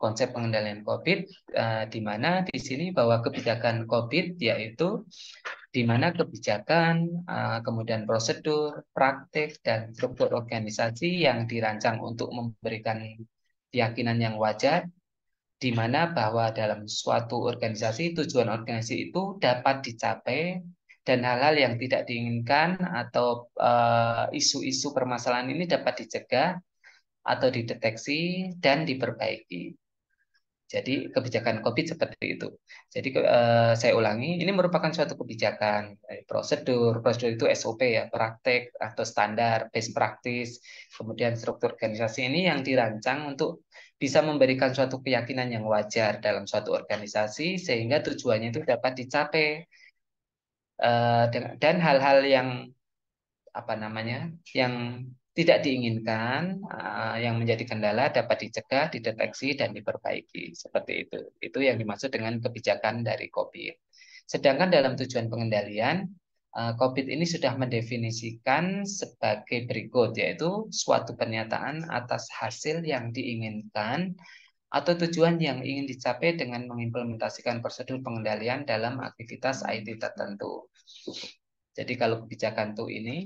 konsep pengendalian COVID uh, di mana di sini bahwa kebijakan COVID yaitu di mana kebijakan, uh, kemudian prosedur, praktik, dan struktur organisasi yang dirancang untuk memberikan keyakinan yang wajar, di mana bahwa dalam suatu organisasi, tujuan organisasi itu dapat dicapai, dan hal-hal yang tidak diinginkan atau isu-isu uh, isu -isu permasalahan ini dapat dicegah atau dideteksi dan diperbaiki. Jadi kebijakan COVID seperti itu. Jadi uh, saya ulangi, ini merupakan suatu kebijakan eh, prosedur. Prosedur itu SOP ya, praktek atau standar, best practice, kemudian struktur organisasi ini yang dirancang untuk bisa memberikan suatu keyakinan yang wajar dalam suatu organisasi sehingga tujuannya itu dapat dicapai Uh, dan hal-hal yang apa namanya yang tidak diinginkan eh, yang menjadi kendala dapat dicegah, dideteksi dan diperbaiki seperti itu. Itu yang dimaksud dengan kebijakan dari COVID. Sedangkan dalam tujuan pengendalian eh, COVID ini sudah mendefinisikan sebagai berikut yaitu suatu pernyataan atas hasil yang diinginkan atau tujuan yang ingin dicapai dengan mengimplementasikan prosedur pengendalian dalam aktivitas IT tertentu. Jadi kalau kebijakan itu ini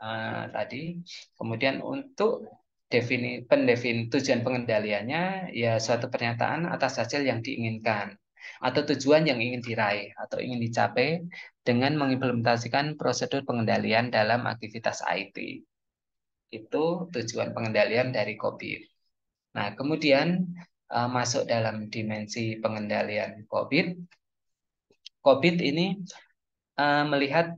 uh, tadi. Kemudian untuk defini, pendefin, tujuan pengendaliannya, ya suatu pernyataan atas hasil yang diinginkan atau tujuan yang ingin diraih atau ingin dicapai dengan mengimplementasikan prosedur pengendalian dalam aktivitas IT. Itu tujuan pengendalian dari COVID. Nah, kemudian uh, masuk dalam dimensi pengendalian COVID. COVID ini uh, melihat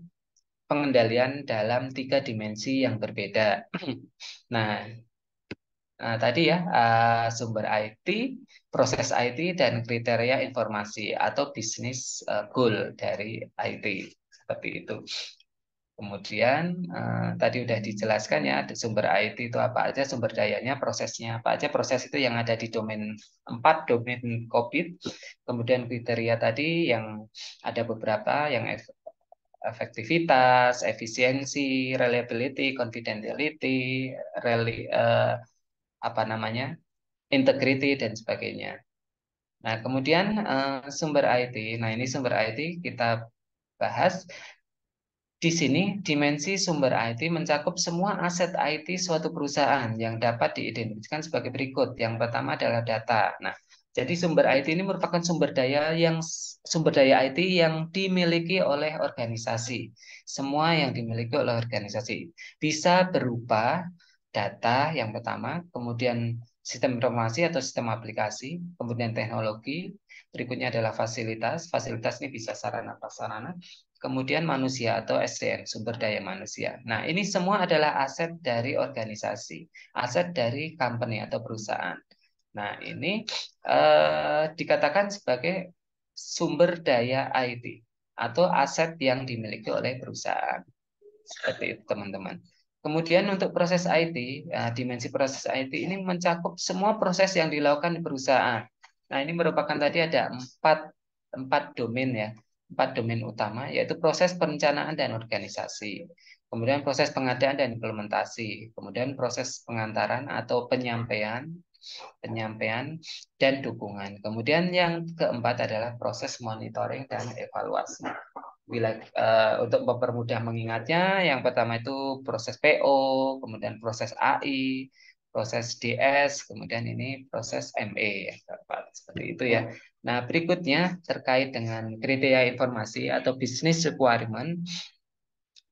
pengendalian dalam tiga dimensi yang berbeda. nah, Nah, tadi ya, uh, sumber IT, proses IT, dan kriteria informasi atau bisnis uh, goal dari IT. Seperti itu. Kemudian, uh, tadi sudah dijelaskan ya, sumber IT itu apa aja, sumber dayanya, prosesnya apa aja. Proses itu yang ada di domain 4, domain COVID. Kemudian kriteria tadi yang ada beberapa, yang efektivitas, efisiensi, reliability, confidentiality, reli, uh, apa namanya, integrity dan sebagainya. Nah, kemudian uh, sumber IT. Nah, ini sumber IT kita bahas di sini dimensi sumber IT mencakup semua aset IT suatu perusahaan yang dapat diidentifikasikan sebagai berikut. Yang pertama adalah data. Nah, jadi sumber IT ini merupakan sumber daya yang sumber daya IT yang dimiliki oleh organisasi. Semua yang dimiliki oleh organisasi bisa berupa data yang pertama, kemudian sistem informasi atau sistem aplikasi, kemudian teknologi, berikutnya adalah fasilitas. Fasilitas ini bisa sarana prasarana, kemudian manusia atau SDM, sumber daya manusia. Nah, ini semua adalah aset dari organisasi, aset dari company atau perusahaan. Nah, ini eh, dikatakan sebagai sumber daya IT atau aset yang dimiliki oleh perusahaan. Seperti itu, teman-teman. Kemudian untuk proses IT, ya, eh, dimensi proses IT ini mencakup semua proses yang dilakukan di perusahaan. Nah, ini merupakan tadi ada empat, empat domain ya, empat domain utama, yaitu proses perencanaan dan organisasi, kemudian proses pengadaan dan implementasi, kemudian proses pengantaran atau penyampaian, penyampaian dan dukungan. Kemudian yang keempat adalah proses monitoring dan evaluasi. Bila, uh, untuk mempermudah mengingatnya, yang pertama itu proses PO, kemudian proses AI, proses DS, kemudian ini proses ME, seperti itu ya. Nah berikutnya terkait dengan kriteria informasi atau business requirement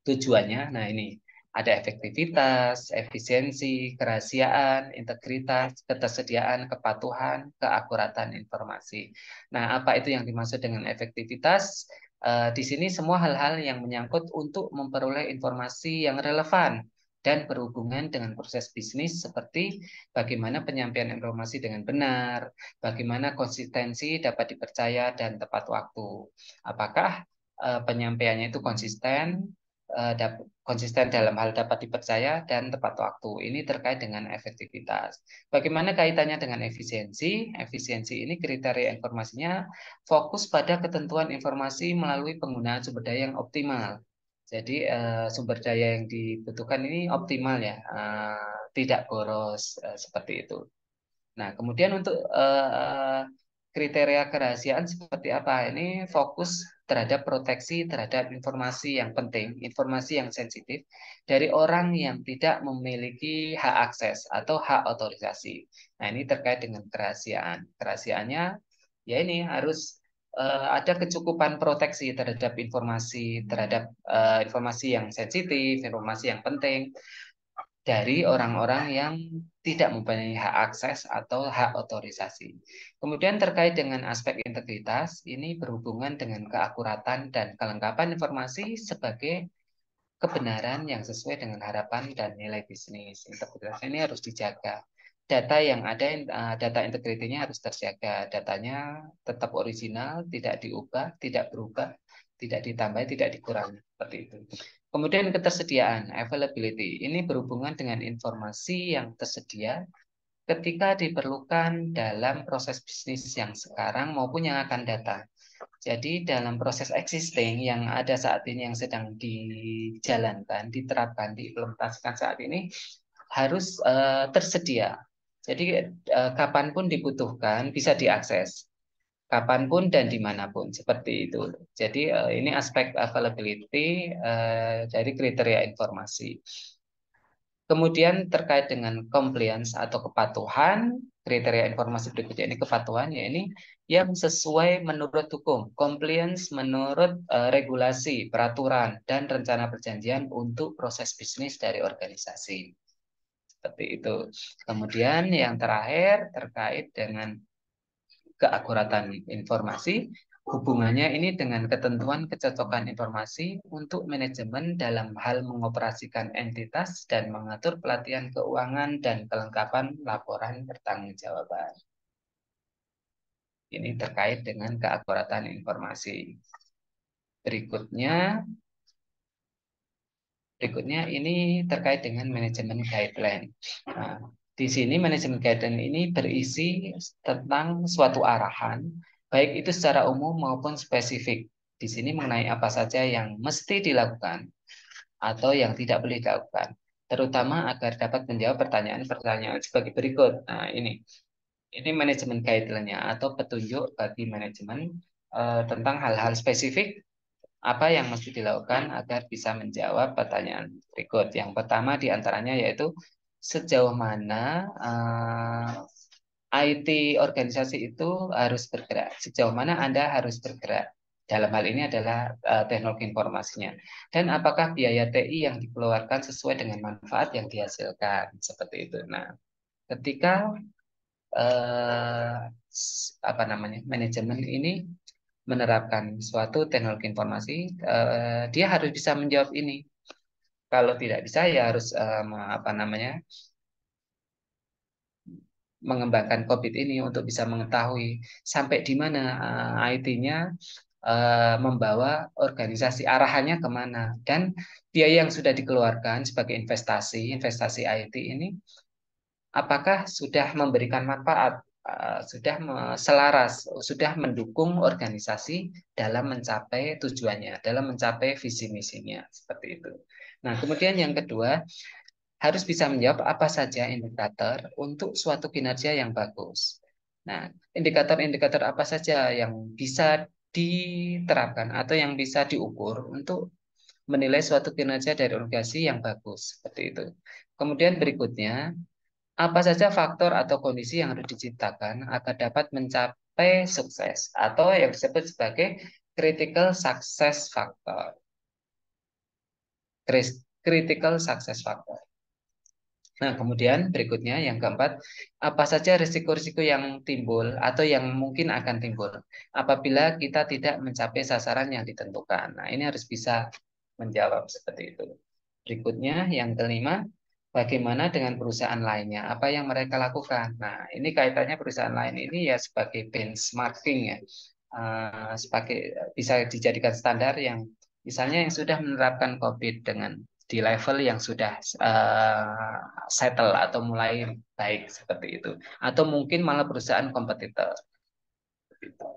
tujuannya. Nah ini ada efektivitas, efisiensi, kerahasiaan, integritas, ketersediaan, kepatuhan, keakuratan informasi. Nah, apa itu yang dimaksud dengan efektivitas? Uh, di sini semua hal-hal yang menyangkut untuk memperoleh informasi yang relevan dan berhubungan dengan proses bisnis seperti bagaimana penyampaian informasi dengan benar, bagaimana konsistensi dapat dipercaya dan tepat waktu. Apakah eh, penyampaiannya itu konsisten, Eh, konsisten dalam hal dapat dipercaya dan tepat waktu. Ini terkait dengan efektivitas. Bagaimana kaitannya dengan efisiensi? Efisiensi ini kriteria informasinya fokus pada ketentuan informasi melalui penggunaan sumber daya yang optimal. Jadi eh, sumber daya yang dibutuhkan ini optimal ya, eh, tidak boros seperti itu. Nah, kemudian untuk kriteria kerahasiaan seperti apa? Ini fokus terhadap proteksi terhadap informasi yang penting, informasi yang sensitif dari orang yang tidak memiliki hak akses atau hak otorisasi. Nah, ini terkait dengan kerahasiaan. Kerahasiaannya ya ini harus uh, ada kecukupan proteksi terhadap informasi terhadap uh, informasi yang sensitif, informasi yang penting dari orang-orang yang tidak mempunyai hak akses atau hak otorisasi. Kemudian terkait dengan aspek integritas, ini berhubungan dengan keakuratan dan kelengkapan informasi sebagai kebenaran yang sesuai dengan harapan dan nilai bisnis. Integritas ini harus dijaga. Data yang ada, eh, data integritinya harus terjaga. Datanya tetap original, tidak diubah, tidak berubah, tidak ditambah, tidak dikurangi. Seperti itu. Kemudian ketersediaan, availability, ini berhubungan dengan informasi yang tersedia ketika diperlukan dalam proses bisnis yang sekarang maupun yang akan datang. Jadi dalam proses existing yang ada saat ini yang sedang dijalankan, diterapkan, diimplementasikan saat ini harus uh, tersedia. Jadi uh, kapanpun dibutuhkan bisa diakses kapanpun dan dimanapun seperti itu. Jadi uh, ini aspek availability uh, dari kriteria informasi. Kemudian terkait dengan compliance atau kepatuhan, kriteria informasi berikutnya ini kepatuhan ya ini yang sesuai menurut hukum, compliance menurut uh, regulasi, peraturan dan rencana perjanjian untuk proses bisnis dari organisasi. Seperti itu. Kemudian yang terakhir terkait dengan keakuratan informasi, hubungannya ini dengan ketentuan kecocokan informasi untuk manajemen dalam hal mengoperasikan entitas dan mengatur pelatihan keuangan dan kelengkapan laporan pertanggungjawaban. Ini terkait dengan keakuratan informasi. Berikutnya, berikutnya ini terkait dengan manajemen guideline. Nah, di sini manajemen guidance ini berisi tentang suatu arahan, baik itu secara umum maupun spesifik. Di sini mengenai apa saja yang mesti dilakukan atau yang tidak boleh dilakukan, terutama agar dapat menjawab pertanyaan-pertanyaan sebagai berikut. Nah, ini. Ini manajemen guideline nya atau petunjuk bagi manajemen eh, tentang hal-hal spesifik apa yang mesti dilakukan agar bisa menjawab pertanyaan berikut. Yang pertama diantaranya yaitu sejauh mana uh, eh, IT organisasi itu harus bergerak, sejauh mana Anda harus bergerak. Dalam hal ini adalah uh, teknologi informasinya. Dan apakah biaya TI yang dikeluarkan sesuai dengan manfaat yang dihasilkan, seperti itu. Nah, ketika uh, apa namanya manajemen ini menerapkan suatu teknologi informasi, uh, dia harus bisa menjawab ini kalau tidak bisa ya harus uh, apa namanya mengembangkan COVID ini untuk bisa mengetahui sampai di mana uh, eh, IT-nya uh, eh, membawa organisasi arahannya kemana dan biaya yang sudah dikeluarkan sebagai investasi investasi IT ini apakah sudah memberikan manfaat sudah selaras sudah mendukung organisasi dalam mencapai tujuannya dalam mencapai visi misinya seperti itu. Nah, kemudian yang kedua, harus bisa menjawab apa saja indikator untuk suatu kinerja yang bagus. Nah, indikator-indikator apa saja yang bisa diterapkan atau yang bisa diukur untuk menilai suatu kinerja dari organisasi yang bagus, seperti itu. Kemudian berikutnya, apa saja faktor atau kondisi yang harus diciptakan agar dapat mencapai sukses atau yang disebut sebagai critical success factor critical success factor. Nah, kemudian berikutnya yang keempat, apa saja risiko-risiko yang timbul atau yang mungkin akan timbul apabila kita tidak mencapai sasaran yang ditentukan. Nah, ini harus bisa menjawab seperti itu. Berikutnya yang kelima, bagaimana dengan perusahaan lainnya? Apa yang mereka lakukan? Nah, ini kaitannya perusahaan lain ini ya sebagai benchmarking ya. Uh, sebagai bisa dijadikan standar yang misalnya yang sudah menerapkan COVID dengan di level yang sudah uh, settle atau mulai baik seperti itu, atau mungkin malah perusahaan kompetitor.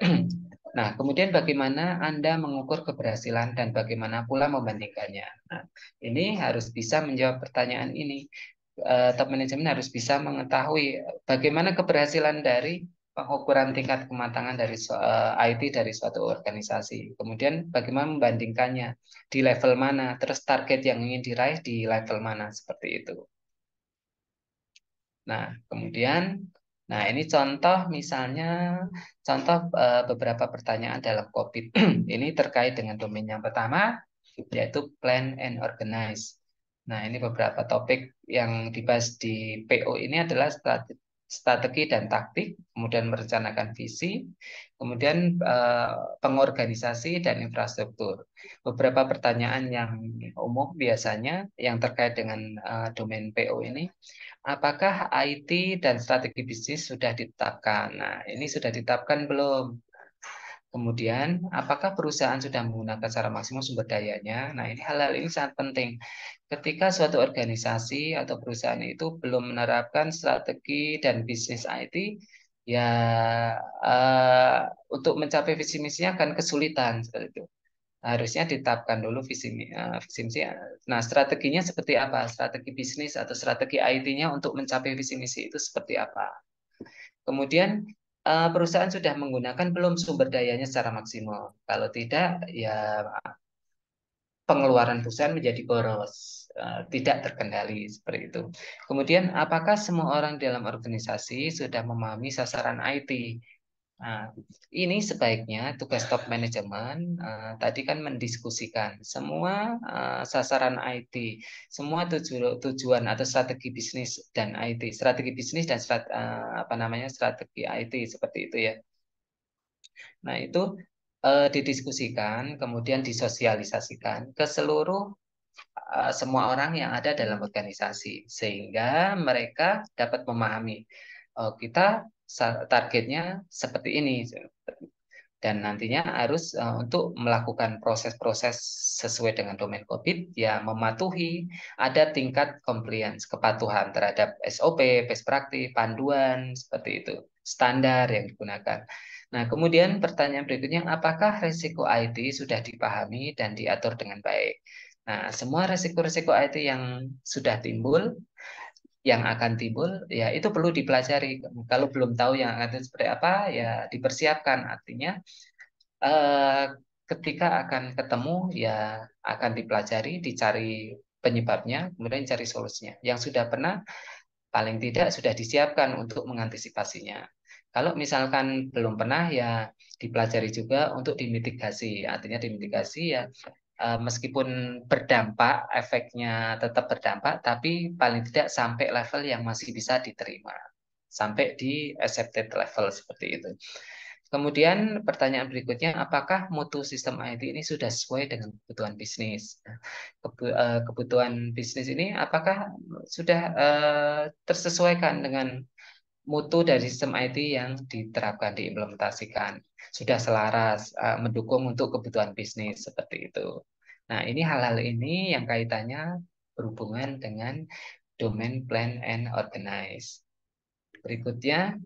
Nah, kemudian bagaimana Anda mengukur keberhasilan dan bagaimana pula membandingkannya? Nah, ini harus bisa menjawab pertanyaan ini. Uh, top manajemen harus bisa mengetahui bagaimana keberhasilan dari pengukuran tingkat kematangan dari uh, eh, IT dari suatu organisasi. Kemudian bagaimana membandingkannya di level mana, terus target yang ingin diraih di level mana seperti itu. Nah, kemudian nah ini contoh misalnya contoh uh, beberapa pertanyaan dalam COVID. ini terkait dengan domain yang pertama yaitu plan and organize. Nah, ini beberapa topik yang dibahas di PO ini adalah strategi dan taktik, kemudian merencanakan visi, kemudian eh, pengorganisasi dan infrastruktur. Beberapa pertanyaan yang umum biasanya yang terkait dengan eh, domain PO ini, apakah IT dan strategi bisnis sudah ditetapkan? Nah, ini sudah ditetapkan belum? Kemudian, apakah perusahaan sudah menggunakan secara maksimum sumber dayanya? Nah, ini hal-hal ini sangat penting ketika suatu organisasi atau perusahaan itu belum menerapkan strategi dan bisnis IT ya uh, untuk mencapai visi misinya akan kesulitan seperti itu harusnya ditetapkan dulu visi eh, visi misi nah strateginya seperti apa strategi bisnis atau strategi IT-nya untuk mencapai visi misi itu seperti apa kemudian eh, perusahaan sudah menggunakan belum sumber dayanya secara maksimal kalau tidak ya pengeluaran perusahaan menjadi boros eh, tidak terkendali seperti itu. Kemudian apakah semua orang dalam organisasi sudah memahami sasaran IT? Nah, ini sebaiknya tugas top manajemen uh, eh, tadi kan mendiskusikan semua uh, sasaran IT, semua tuju tujuan atau strategi bisnis dan IT, strategi bisnis dan strat uh, apa namanya strategi IT seperti itu ya. Nah, itu eh, didiskusikan, kemudian disosialisasikan ke seluruh eh, semua orang yang ada dalam organisasi sehingga mereka dapat memahami oh, kita targetnya seperti ini dan nantinya harus uh, untuk melakukan proses-proses sesuai dengan domain COVID ya mematuhi ada tingkat compliance kepatuhan terhadap SOP, best practice, panduan seperti itu standar yang digunakan. Nah, kemudian pertanyaan berikutnya, apakah risiko IT sudah dipahami dan diatur dengan baik? Nah, semua risiko-risiko IT yang sudah timbul, yang akan timbul, ya itu perlu dipelajari. Kalau belum tahu yang akan seperti apa, ya dipersiapkan. Artinya, eh, ketika akan ketemu, ya akan dipelajari, dicari penyebabnya, kemudian cari solusinya. Yang sudah pernah, paling tidak sudah disiapkan untuk mengantisipasinya. Kalau misalkan belum pernah ya dipelajari juga untuk dimitigasi. Artinya dimitigasi ya eh, meskipun berdampak efeknya tetap berdampak tapi paling tidak sampai level yang masih bisa diterima sampai di accepted level seperti itu. Kemudian pertanyaan berikutnya, apakah mutu sistem IT ini sudah sesuai dengan kebutuhan bisnis? Eh, kebutuhan bisnis ini apakah sudah eh, tersesuaikan dengan mutu dari sistem IT yang diterapkan diimplementasikan sudah selaras uh, mendukung untuk kebutuhan bisnis seperti itu. Nah, ini hal-hal ini yang kaitannya berhubungan dengan domain plan and organize. Berikutnya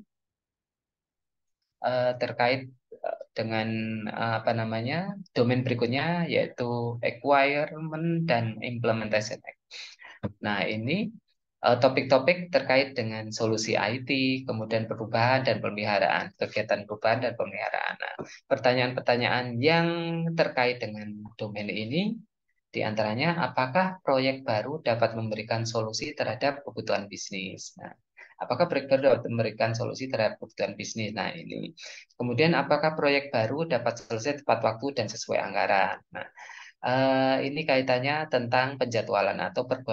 uh, terkait eh, dengan apa namanya domain berikutnya yaitu acquirement dan implementation. Nah ini Eh, topik-topik terkait dengan solusi IT, kemudian perubahan dan pemeliharaan, kegiatan perubahan dan pemeliharaan. Nah, pertanyaan-pertanyaan yang terkait dengan domain ini, diantaranya apakah proyek baru dapat memberikan solusi terhadap kebutuhan bisnis? Nah, apakah proyek baru dapat memberikan solusi terhadap kebutuhan bisnis? Nah, ini. Kemudian apakah proyek baru dapat selesai tepat waktu dan sesuai anggaran? Nah, Uh, ini kaitannya tentang penjadwalan atau per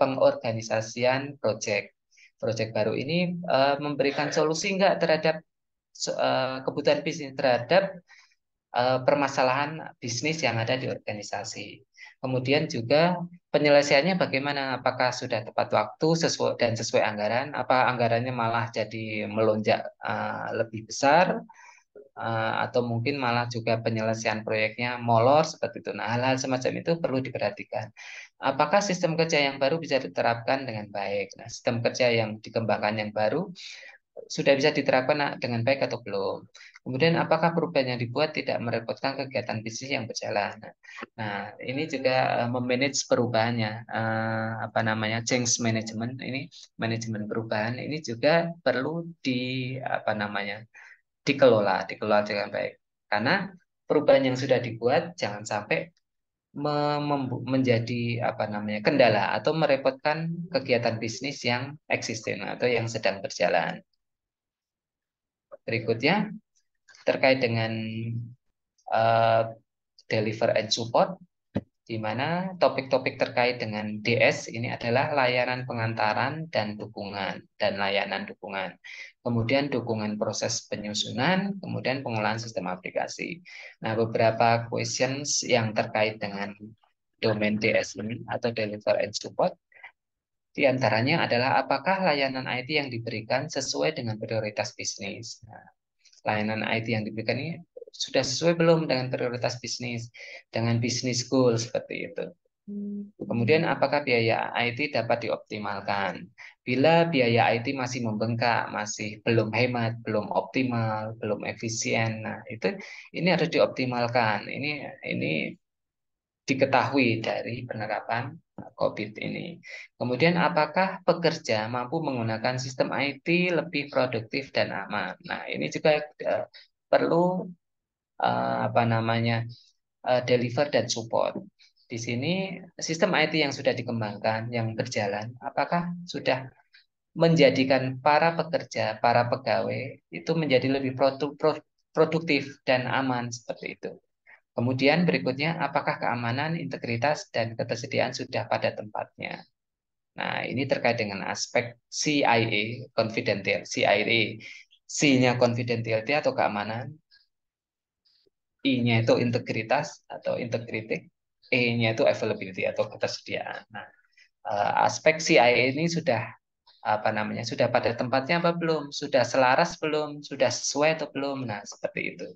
pengorganisasian proyek. Proyek baru ini uh, memberikan solusi enggak terhadap uh, kebutuhan bisnis terhadap uh, permasalahan bisnis yang ada di organisasi. Kemudian juga penyelesaiannya bagaimana? Apakah sudah tepat waktu sesuai dan sesuai anggaran? Apa anggarannya malah jadi melonjak uh, lebih besar? Eh, atau mungkin malah juga penyelesaian proyeknya molor seperti itu. Nah, hal-hal semacam itu perlu diperhatikan. Apakah sistem kerja yang baru bisa diterapkan dengan baik? Nah, sistem kerja yang dikembangkan yang baru sudah bisa diterapkan ah, dengan baik atau belum. Kemudian apakah perubahan yang dibuat tidak merepotkan kegiatan bisnis yang berjalan. Nah, nah ini juga eh, memanage perubahannya, eh, apa namanya change management ini manajemen perubahan ini juga perlu di apa namanya dikelola, dikelola dengan baik. Karena perubahan yang sudah dibuat jangan sampai menjadi apa namanya kendala atau merepotkan kegiatan bisnis yang eksisten atau yang sedang berjalan. Berikutnya terkait dengan uh, deliver and support di mana topik-topik terkait dengan DS ini adalah layanan pengantaran dan dukungan dan layanan dukungan. Kemudian dukungan proses penyusunan, kemudian pengolahan sistem aplikasi. Nah, beberapa questions yang terkait dengan domain DS ini atau deliver and support di antaranya adalah apakah layanan IT yang diberikan sesuai dengan prioritas bisnis. Nah, layanan IT yang diberikan ini sudah sesuai belum dengan prioritas bisnis, dengan bisnis goal seperti itu. Hmm. Kemudian apakah biaya IT dapat dioptimalkan? Bila biaya IT masih membengkak, masih belum hemat, belum optimal, belum efisien, nah itu ini harus dioptimalkan. Ini ini diketahui dari penerapan COVID ini. Kemudian apakah pekerja mampu menggunakan sistem IT lebih produktif dan aman? Nah ini juga eh, perlu uh, apa namanya uh, deliver dan support. Di sini sistem IT yang sudah dikembangkan, yang berjalan, apakah sudah menjadikan para pekerja, para pegawai itu menjadi lebih produktif dan aman seperti itu. Kemudian berikutnya, apakah keamanan, integritas, dan ketersediaan sudah pada tempatnya? Nah, ini terkait dengan aspek CIA, confidential, CIA. C-nya confidentiality atau keamanan, I-nya itu integritas atau integrity, E-nya itu availability atau ketersediaan. Nah, eh, aspek CIA ini sudah apa namanya sudah pada tempatnya apa belum sudah selaras belum sudah sesuai atau belum nah seperti itu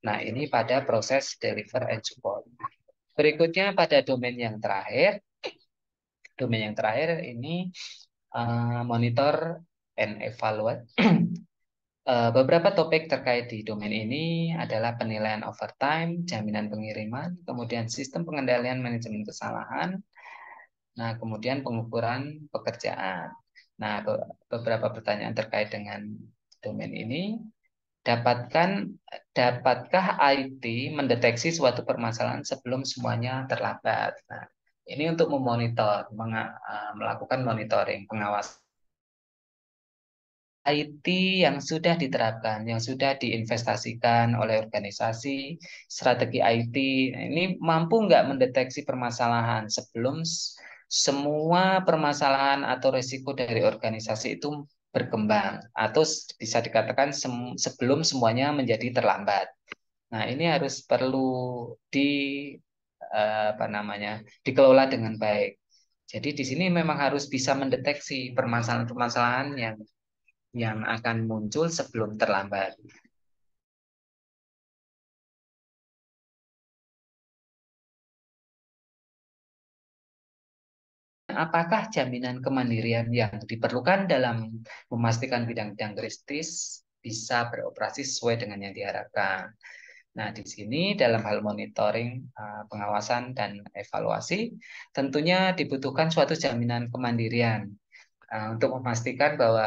nah ini pada proses deliver and support berikutnya pada domain yang terakhir domain yang terakhir ini eh, monitor and evaluate Eh, beberapa topik terkait di domain ini adalah penilaian overtime, jaminan pengiriman, kemudian sistem pengendalian manajemen kesalahan, nah kemudian pengukuran pekerjaan. Nah, beberapa pertanyaan terkait dengan domain ini. Dapatkan, dapatkah IT mendeteksi suatu permasalahan sebelum semuanya terlambat? Nah, ini untuk memonitor, eh, melakukan monitoring, pengawasan IT yang sudah diterapkan, yang sudah diinvestasikan oleh organisasi, strategi IT nah, ini mampu nggak mendeteksi permasalahan sebelum semua permasalahan atau resiko dari organisasi itu berkembang atau bisa dikatakan sebelum semuanya menjadi terlambat. Nah, ini harus perlu di eh, apa namanya? dikelola dengan baik. Jadi di sini memang harus bisa mendeteksi permasalahan-permasalahan yang yang akan muncul sebelum terlambat. Apakah jaminan kemandirian yang diperlukan dalam memastikan bidang-bidang kritis bisa beroperasi sesuai dengan yang diharapkan? Nah, di sini dalam hal monitoring, eh, pengawasan, dan evaluasi, tentunya dibutuhkan suatu jaminan kemandirian eh, untuk memastikan bahwa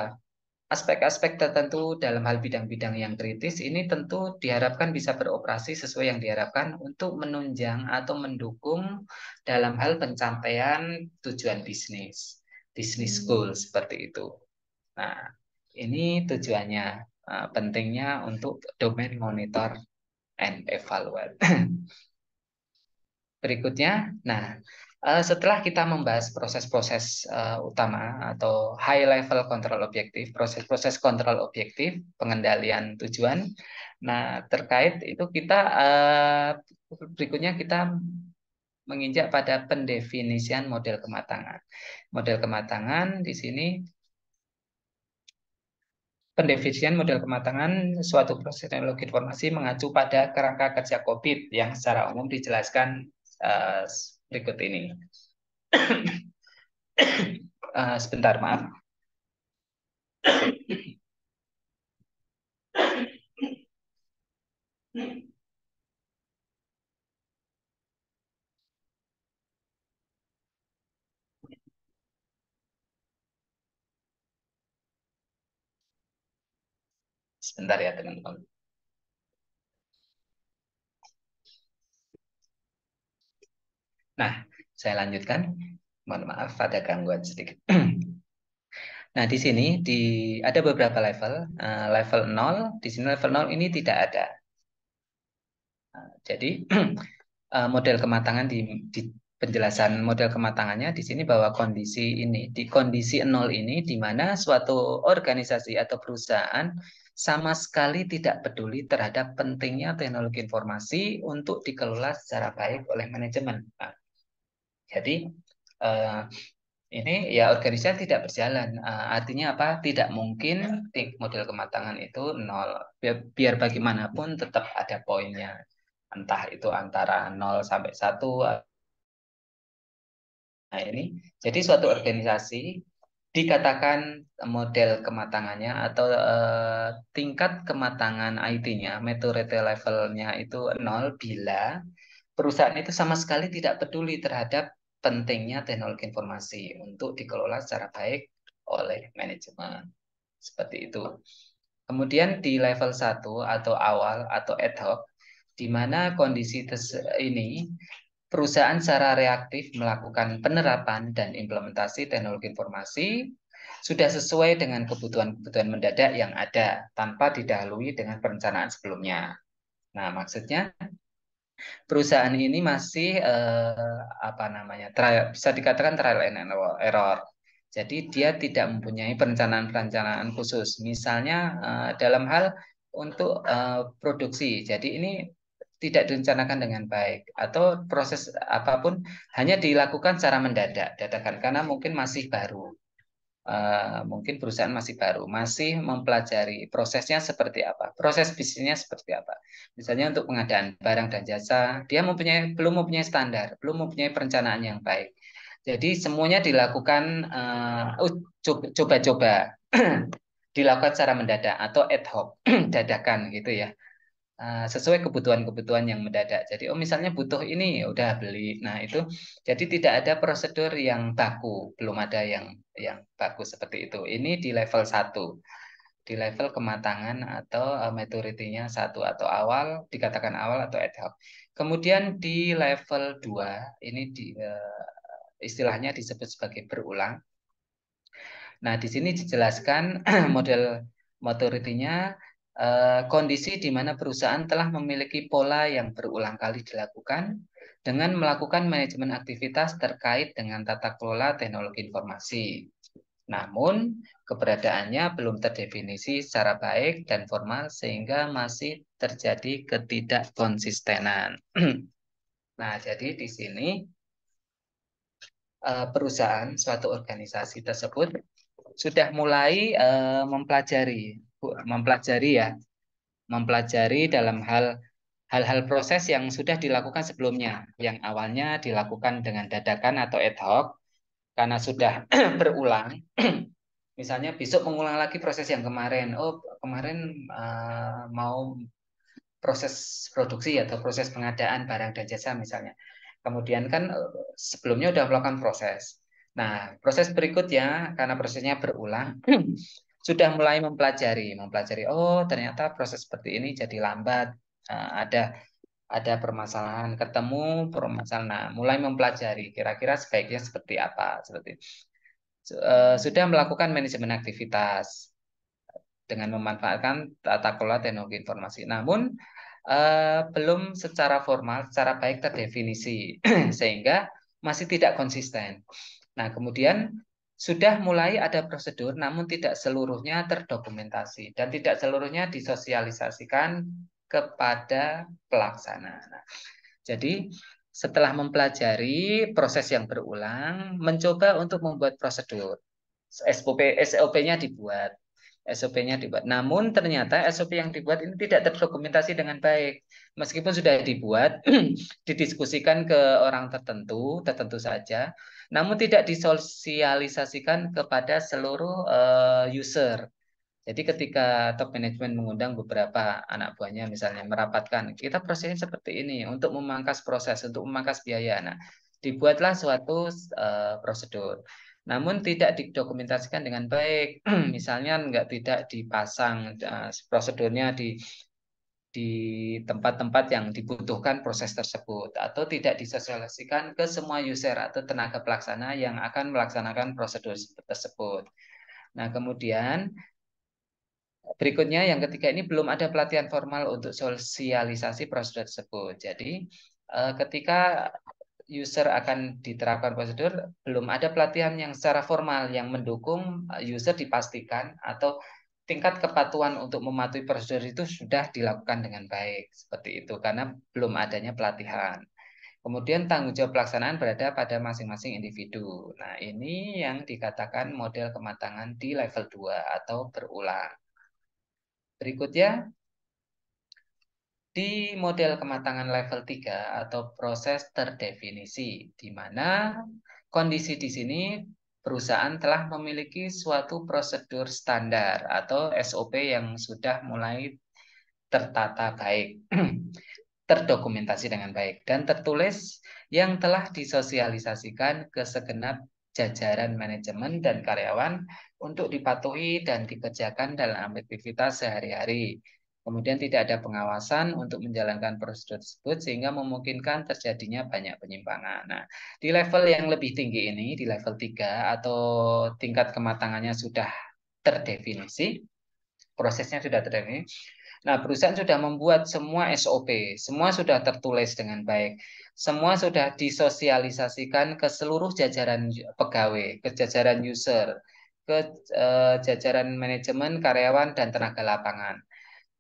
aspek-aspek tertentu dalam hal bidang-bidang yang kritis ini tentu diharapkan bisa beroperasi sesuai yang diharapkan untuk menunjang atau mendukung dalam hal pencapaian tujuan bisnis, bisnis hmm. goal seperti itu. Nah, ini tujuannya uh, pentingnya untuk domain monitor and evaluate. Berikutnya, nah Eh, setelah kita membahas proses-proses uh, utama atau high level control objektif, proses-proses kontrol objektif, pengendalian tujuan, nah terkait itu kita uh, berikutnya kita menginjak pada pendefinisian model kematangan. Model kematangan di sini Pendefinisian model kematangan suatu proses teknologi informasi mengacu pada kerangka kerja COVID yang secara umum dijelaskan uh, berikut ini. uh, sebentar, maaf. Sebentar ya teman-teman. Nah, saya lanjutkan. Mohon maaf ada gangguan sedikit. nah, di sini di ada beberapa level. Uh, level 0, di sini level 0 ini tidak ada. Uh, jadi uh, model kematangan di, di penjelasan model kematangannya di sini bahwa kondisi ini di kondisi nol ini di mana suatu organisasi atau perusahaan sama sekali tidak peduli terhadap pentingnya teknologi informasi untuk dikelola secara baik oleh manajemen. Nah, jadi uh, ini ya organisasi tidak berjalan. Uh, artinya apa? Tidak mungkin model kematangan itu nol. Biar, biar bagaimanapun tetap ada poinnya. Entah itu antara 0 sampai 1. Nah ini, jadi suatu organisasi dikatakan model kematangannya atau uh, tingkat kematangan IT-nya, maturity levelnya itu nol bila perusahaan itu sama sekali tidak peduli terhadap pentingnya teknologi informasi untuk dikelola secara baik oleh manajemen. Seperti itu. Kemudian di level 1 atau awal atau ad hoc, di mana kondisi ini perusahaan secara reaktif melakukan penerapan dan implementasi teknologi informasi sudah sesuai dengan kebutuhan-kebutuhan mendadak yang ada tanpa didahului dengan perencanaan sebelumnya. Nah, maksudnya perusahaan ini masih eh, apa namanya trial, bisa dikatakan trial and error. Jadi dia tidak mempunyai perencanaan-perencanaan khusus. Misalnya eh, dalam hal untuk eh, produksi. Jadi ini tidak direncanakan dengan baik atau proses apapun hanya dilakukan secara mendadak, dadakan karena mungkin masih baru. Eh, mungkin perusahaan masih baru, masih mempelajari prosesnya seperti apa, proses bisnisnya seperti apa. Misalnya untuk pengadaan barang dan jasa, dia mempunyai belum mempunyai standar, belum mempunyai perencanaan yang baik. Jadi semuanya dilakukan eh, coba-coba, uh, dilakukan secara mendadak atau ad hoc, dadakan gitu ya. Eh, sesuai kebutuhan-kebutuhan yang mendadak. Jadi oh misalnya butuh ini ya udah beli. Nah, itu jadi tidak ada prosedur yang baku, belum ada yang yang baku seperti itu. Ini di level satu, Di level kematangan atau eh, maturity-nya 1 atau awal, dikatakan awal atau ad hoc. Kemudian di level dua, ini di eh, istilahnya disebut sebagai berulang. Nah, di sini dijelaskan model maturity-nya Eh, kondisi di mana perusahaan telah memiliki pola yang berulang kali dilakukan dengan melakukan manajemen aktivitas terkait dengan tata kelola teknologi informasi. Namun, keberadaannya belum terdefinisi secara baik dan formal sehingga masih terjadi ketidakkonsistenan. nah, jadi di sini eh, perusahaan suatu organisasi tersebut sudah mulai eh, mempelajari mempelajari ya, mempelajari dalam hal hal-hal proses yang sudah dilakukan sebelumnya, yang awalnya dilakukan dengan dadakan atau ad hoc karena sudah berulang. Misalnya besok mengulang lagi proses yang kemarin. Oh, kemarin uh, mau proses produksi atau proses pengadaan barang dan jasa misalnya. Kemudian kan eh, sebelumnya sudah melakukan proses. Nah, proses berikutnya karena prosesnya berulang, sudah mulai mempelajari, mempelajari oh ternyata proses seperti ini jadi lambat, nah, ada ada permasalahan, ketemu permasalahan, nah, mulai mempelajari kira-kira sebaiknya seperti apa, seperti eh, sudah melakukan manajemen aktivitas dengan memanfaatkan tata kelola teknologi informasi. Namun eh, belum secara formal, secara baik terdefinisi sehingga masih tidak konsisten. Nah, kemudian sudah mulai ada prosedur, namun tidak seluruhnya terdokumentasi dan tidak seluruhnya disosialisasikan kepada pelaksana. Nah, jadi setelah mempelajari proses yang berulang, mencoba untuk membuat prosedur. SOP SOP-nya dibuat, SOP-nya dibuat. Namun ternyata SOP yang dibuat ini tidak terdokumentasi dengan baik. Meskipun sudah dibuat, didiskusikan ke orang tertentu, tertentu saja, namun tidak disosialisasikan kepada seluruh uh, user. Jadi ketika top management mengundang beberapa anak buahnya misalnya merapatkan, kita prosesnya seperti ini untuk memangkas proses, untuk memangkas biaya. Nah, dibuatlah suatu uh, prosedur. Namun tidak didokumentasikan dengan baik, misalnya enggak tidak dipasang uh, prosedurnya di di tempat-tempat yang dibutuhkan proses tersebut atau tidak disosialisasikan ke semua user atau tenaga pelaksana yang akan melaksanakan prosedur tersebut. Nah, kemudian berikutnya yang ketiga ini belum ada pelatihan formal untuk sosialisasi prosedur tersebut. Jadi, eh, ketika user akan diterapkan prosedur, belum ada pelatihan yang secara formal yang mendukung eh, user dipastikan atau tingkat kepatuhan untuk mematuhi prosedur itu sudah dilakukan dengan baik seperti itu karena belum adanya pelatihan. Kemudian tanggung jawab pelaksanaan berada pada masing-masing individu. Nah, ini yang dikatakan model kematangan di level 2 atau berulang. Berikutnya di model kematangan level 3 atau proses terdefinisi di mana kondisi di sini perusahaan telah memiliki suatu prosedur standar atau SOP yang sudah mulai tertata baik, terdokumentasi dengan baik, dan tertulis yang telah disosialisasikan ke segenap jajaran manajemen dan karyawan untuk dipatuhi dan dikerjakan dalam aktivitas sehari-hari Kemudian tidak ada pengawasan untuk menjalankan prosedur tersebut sehingga memungkinkan terjadinya banyak penyimpangan. Nah, di level yang lebih tinggi ini, di level 3 atau tingkat kematangannya sudah terdefinisi, prosesnya sudah terdefinisi, Nah, perusahaan sudah membuat semua SOP, semua sudah tertulis dengan baik, semua sudah disosialisasikan ke seluruh jajaran pegawai, ke jajaran user, ke eh, jajaran manajemen, karyawan, dan tenaga lapangan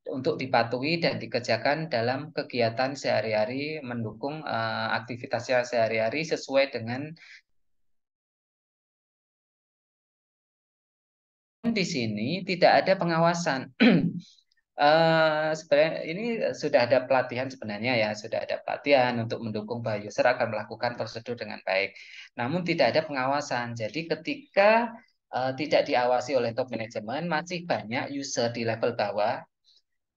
untuk dipatuhi dan dikerjakan dalam kegiatan sehari-hari mendukung uh, aktivitasnya sehari-hari sesuai dengan di sini tidak ada pengawasan. Uh, sebenarnya ini sudah ada pelatihan sebenarnya ya sudah ada pelatihan untuk mendukung bahwa user akan melakukan prosedur dengan baik. Namun tidak ada pengawasan. Jadi ketika eh, tidak diawasi oleh top manajemen masih banyak user di level bawah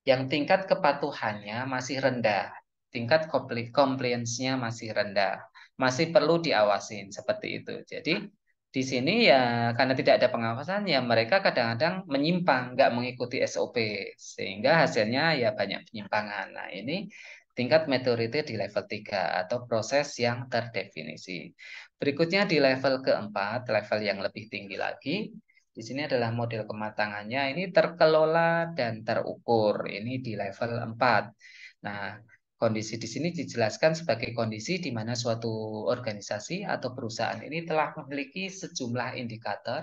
yang tingkat kepatuhannya masih rendah, tingkat compliance-nya masih rendah, masih perlu diawasin seperti itu. Jadi di sini ya karena tidak ada pengawasan ya mereka kadang-kadang menyimpang, nggak mengikuti SOP sehingga hasilnya ya banyak penyimpangan. Nah ini tingkat maturity di level 3 atau proses yang terdefinisi. Berikutnya di level keempat, level yang lebih tinggi lagi, di sini adalah model kematangannya. Ini terkelola dan terukur. Ini di level 4. Nah, kondisi di sini dijelaskan sebagai kondisi di mana suatu organisasi atau perusahaan ini telah memiliki sejumlah indikator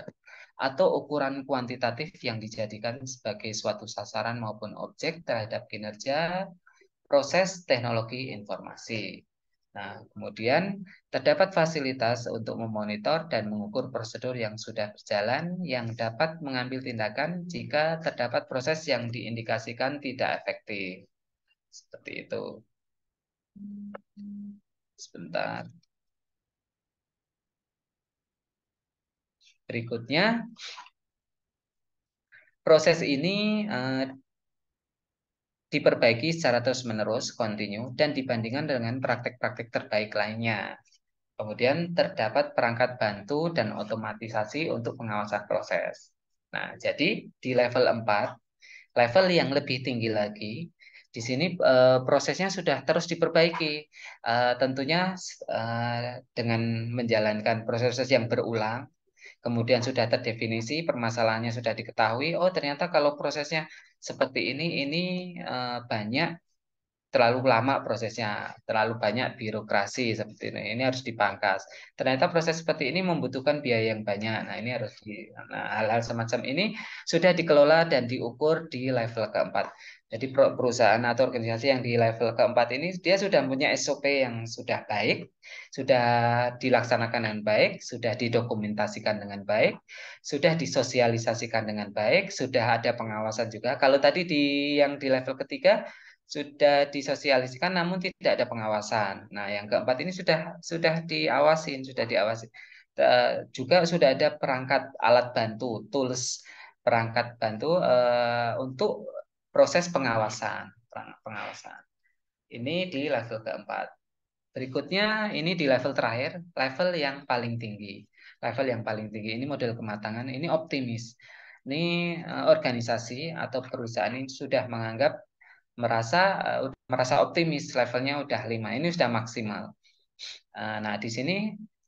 atau ukuran kuantitatif yang dijadikan sebagai suatu sasaran maupun objek terhadap kinerja proses teknologi informasi. Nah, kemudian terdapat fasilitas untuk memonitor dan mengukur prosedur yang sudah berjalan yang dapat mengambil tindakan jika terdapat proses yang diindikasikan tidak efektif. Seperti itu. Sebentar. Berikutnya, proses ini eh, diperbaiki secara terus-menerus, kontinu, dan dibandingkan dengan praktek-praktek terbaik lainnya. Kemudian terdapat perangkat bantu dan otomatisasi untuk pengawasan proses. Nah, jadi di level 4, level yang lebih tinggi lagi, di sini e, prosesnya sudah terus diperbaiki. E, tentunya e, dengan menjalankan proses-proses yang berulang, kemudian sudah terdefinisi, permasalahannya sudah diketahui, oh ternyata kalau prosesnya seperti ini, ini uh, banyak, terlalu lama prosesnya, terlalu banyak birokrasi seperti ini, ini harus dipangkas. Ternyata proses seperti ini membutuhkan biaya yang banyak. Nah ini harus di, hal nah, hal-hal semacam ini sudah dikelola dan diukur di level keempat. Jadi perusahaan atau organisasi yang di level keempat ini dia sudah punya SOP yang sudah baik, sudah dilaksanakan dengan baik, sudah didokumentasikan dengan baik, sudah disosialisasikan dengan baik, sudah ada pengawasan juga. Kalau tadi di yang di level ketiga sudah disosialisasikan namun tidak ada pengawasan. Nah, yang keempat ini sudah sudah diawasin, sudah diawasi. juga sudah ada perangkat alat bantu, tools perangkat bantu uh, untuk proses pengawasan pengawasan ini di level keempat berikutnya ini di level terakhir level yang paling tinggi level yang paling tinggi ini model kematangan ini optimis ini eh, organisasi atau perusahaan ini sudah menganggap merasa eh, merasa optimis levelnya udah lima ini sudah maksimal eh, nah di sini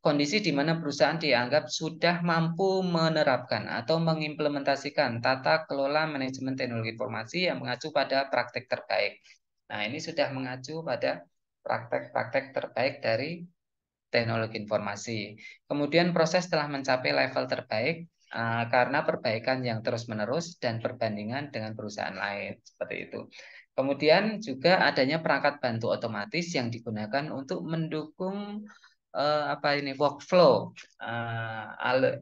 kondisi di mana perusahaan dianggap sudah mampu menerapkan atau mengimplementasikan tata kelola manajemen teknologi informasi yang mengacu pada praktek terbaik. Nah, ini sudah mengacu pada praktek-praktek terbaik dari teknologi informasi. Kemudian proses telah mencapai level terbaik eh, karena perbaikan yang terus-menerus dan perbandingan dengan perusahaan lain seperti itu. Kemudian juga adanya perangkat bantu otomatis yang digunakan untuk mendukung uh, apa ini workflow uh, alur,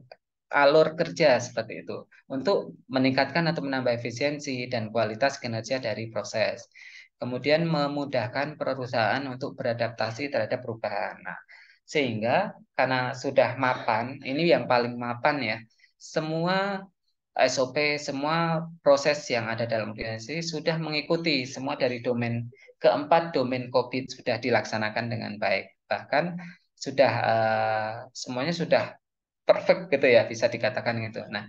alur kerja seperti itu untuk meningkatkan atau menambah efisiensi dan kualitas kinerja dari proses. Kemudian memudahkan perusahaan untuk beradaptasi terhadap perubahan. Nah, sehingga karena sudah mapan, ini yang paling mapan ya, semua SOP, semua proses yang ada dalam organisasi sudah mengikuti semua dari domain keempat domain COVID sudah dilaksanakan dengan baik. Bahkan sudah uh, semuanya sudah perfect gitu ya bisa dikatakan gitu. Nah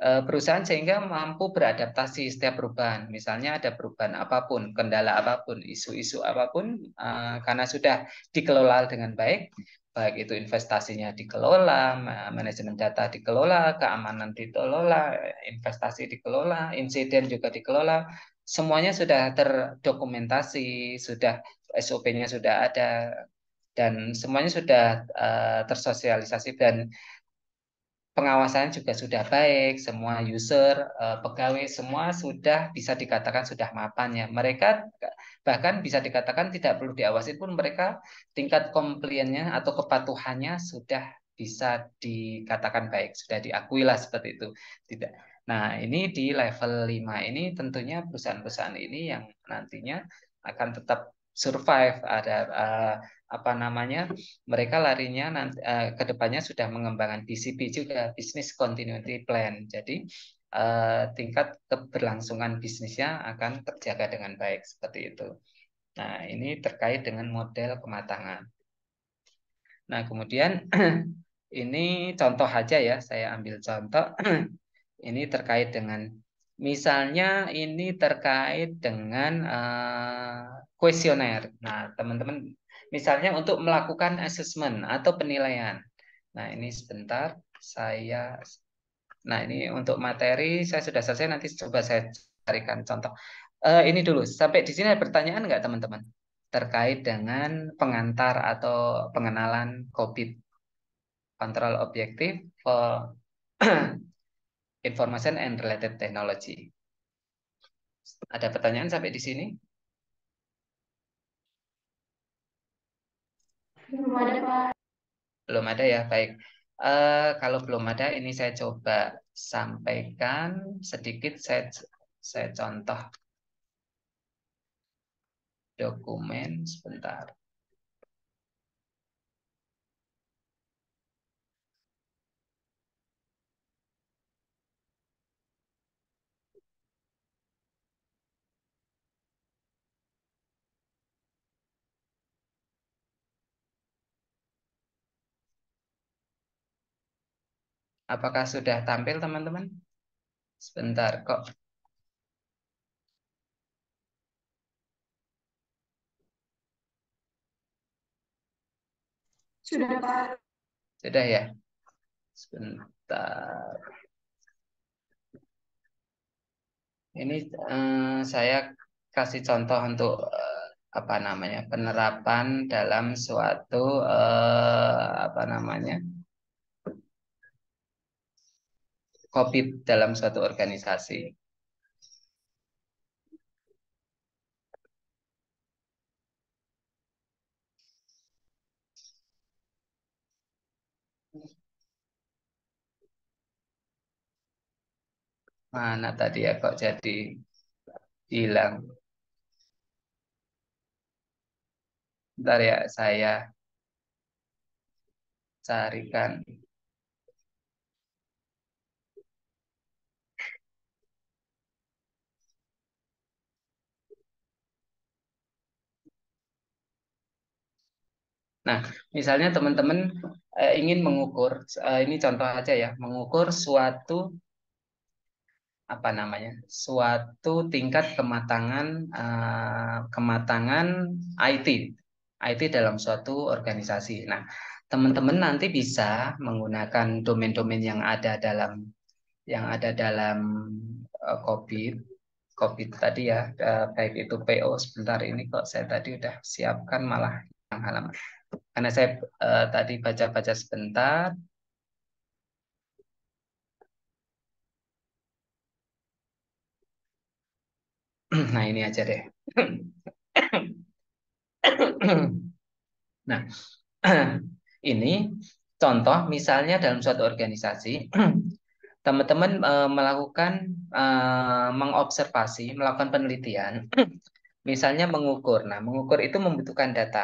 eh, perusahaan sehingga mampu beradaptasi setiap perubahan. Misalnya ada perubahan apapun, kendala apapun, isu-isu apapun, uh, karena sudah dikelola dengan baik, baik itu investasinya dikelola, manajemen data dikelola, keamanan dikelola, investasi dikelola, insiden juga dikelola, semuanya sudah terdokumentasi, sudah SOP-nya sudah ada, dan semuanya sudah uh, tersosialisasi dan pengawasan juga sudah baik, semua user, uh, pegawai semua sudah bisa dikatakan sudah mapan ya. Mereka bahkan bisa dikatakan tidak perlu diawasi pun mereka tingkat kompliennya atau kepatuhannya sudah bisa dikatakan baik, sudah diakui lah seperti itu. Tidak. Nah, ini di level 5 ini tentunya perusahaan-perusahaan ini yang nantinya akan tetap survive ada uh, apa namanya mereka larinya nanti uh, eh, kedepannya sudah mengembangkan BCP juga Business Continuity Plan jadi uh, tingkat keberlangsungan bisnisnya akan terjaga dengan baik seperti itu nah ini terkait dengan model kematangan nah kemudian ini contoh aja ya saya ambil contoh ini terkait dengan misalnya ini terkait dengan eh, kuesioner nah teman-teman Misalnya untuk melakukan assessment atau penilaian. Nah, ini sebentar saya Nah, ini untuk materi saya sudah selesai nanti coba saya carikan contoh. Uh, ini dulu, sampai di sini ada pertanyaan enggak teman-teman? Terkait dengan pengantar atau pengenalan COVID. Kontrol objektif for information and related technology. Ada pertanyaan sampai di sini? Belum ada, Pak. Belum ada ya, baik. Uh, kalau belum ada, ini saya coba sampaikan sedikit, saya, saya contoh dokumen sebentar. Apakah sudah tampil teman-teman? Sebentar kok. Sudah Pak. Sudah ya. Sebentar. Ini eh, saya kasih contoh untuk eh, apa namanya penerapan dalam suatu eh, apa namanya COVID dalam suatu organisasi. Mana tadi ya kok jadi hilang. Ntar ya, saya carikan. Nah, misalnya teman-teman eh, ingin mengukur, eh, ini contoh aja ya, mengukur suatu apa namanya, suatu tingkat kematangan eh, kematangan IT, IT dalam suatu organisasi. Nah, teman-teman nanti bisa menggunakan domain-domain yang ada dalam yang ada dalam eh, COVID COVID tadi ya, eh, baik itu PO sebentar ini kok saya tadi udah siapkan malah yang halaman karena saya uh, tadi baca-baca sebentar. Nah, ini aja deh. Nah, ini contoh misalnya dalam suatu organisasi, teman-teman eh, melakukan eh, mengobservasi, melakukan penelitian, misalnya mengukur. Nah, mengukur itu membutuhkan data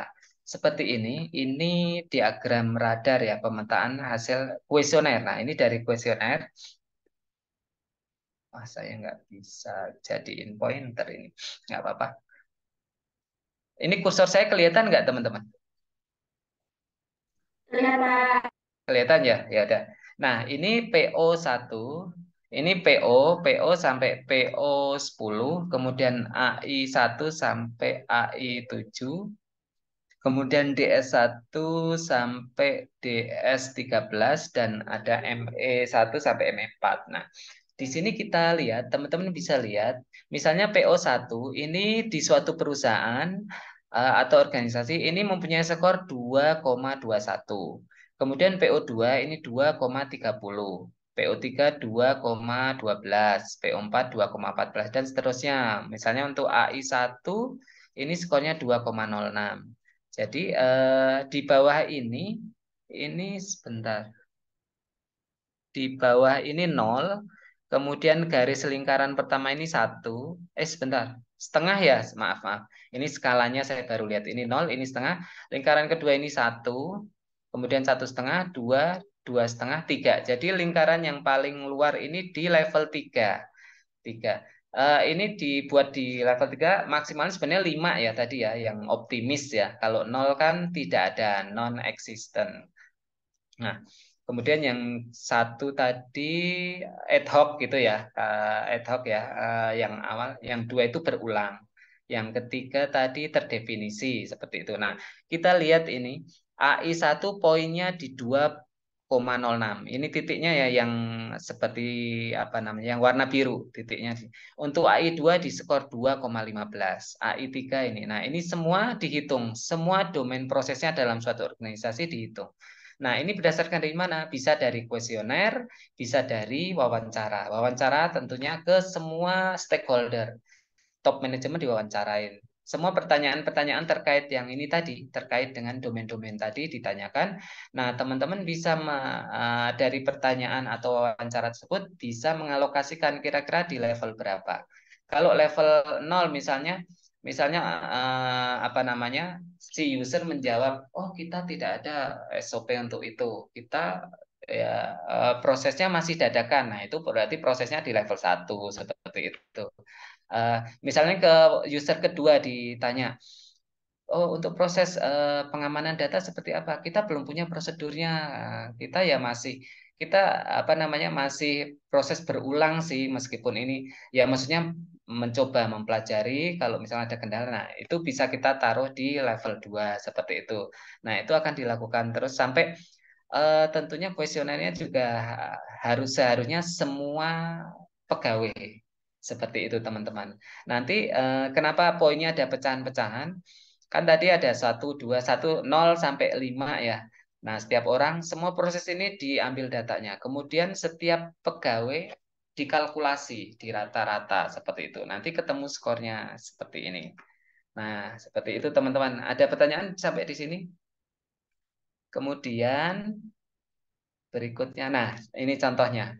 seperti ini, ini diagram radar ya, pemetaan hasil kuesioner. Nah, ini dari kuesioner. Wah, saya nggak bisa jadiin pointer ini. Nggak apa-apa. Ini kursor saya kelihatan nggak, teman-teman? Kelihatan. ya? Ya udah. Nah, ini PO1, ini PO, PO sampai PO10, kemudian AI1 sampai AI7, Kemudian DS1 sampai DS13 dan ada ME1 sampai ME4. Nah, di sini kita lihat, teman-teman bisa lihat, misalnya PO1 ini di suatu perusahaan eh, atau organisasi ini mempunyai skor 2,21. Kemudian PO2 ini 2,30. PO3 2,12, PO4 2,14 dan seterusnya. Misalnya untuk AI1 ini skornya 2,06. Jadi eh, di bawah ini, ini sebentar. Di bawah ini nol, kemudian garis lingkaran pertama ini satu eh sebentar setengah ya maaf maaf ini skalanya saya baru lihat ini nol ini setengah lingkaran kedua ini satu kemudian satu setengah dua dua setengah tiga jadi lingkaran yang paling luar ini di level tiga tiga uh, ini dibuat di level 3 maksimal sebenarnya 5 ya tadi ya yang optimis ya. Kalau nol kan tidak ada non existent. Nah, kemudian yang satu tadi ad hoc gitu ya. Uh, ad hoc ya uh, yang awal, yang dua itu berulang. Yang ketiga tadi terdefinisi seperti itu. Nah, kita lihat ini AI1 poinnya di dua 0,06. Ini titiknya ya yang seperti apa namanya, yang warna biru titiknya. sih. Untuk AI2 di skor 2,15, AI3 ini. Nah, ini semua dihitung, semua domain prosesnya dalam suatu organisasi dihitung. Nah, ini berdasarkan dari mana? Bisa dari kuesioner, bisa dari wawancara. Wawancara tentunya ke semua stakeholder. Top manajemen diwawancarain semua pertanyaan-pertanyaan terkait yang ini tadi, terkait dengan domain-domain tadi ditanyakan. Nah, teman-teman bisa e, dari pertanyaan atau wawancara tersebut bisa mengalokasikan kira-kira di level berapa. Kalau level 0 misalnya, misalnya e, apa namanya? si user menjawab, "Oh, kita tidak ada SOP untuk itu. Kita ya e, prosesnya masih dadakan. Nah, itu berarti prosesnya di level 1 seperti itu. Uh, misalnya ke user kedua ditanya, oh untuk proses uh, pengamanan data seperti apa? Kita belum punya prosedurnya. Kita ya masih kita apa namanya masih proses berulang sih meskipun ini ya maksudnya mencoba mempelajari kalau misalnya ada kendala nah itu bisa kita taruh di level 2 seperti itu. Nah, itu akan dilakukan terus sampai uh, tentunya kuesionernya juga harus seharusnya semua pegawai seperti itu teman-teman. Nanti eh, kenapa poinnya ada pecahan-pecahan? Kan tadi ada 1, 2, 1, 0 sampai 5 ya. Nah, setiap orang, semua proses ini diambil datanya. Kemudian setiap pegawai dikalkulasi, di rata rata seperti itu. Nanti ketemu skornya seperti ini. Nah, seperti itu teman-teman. Ada pertanyaan sampai di sini? Kemudian berikutnya, nah ini contohnya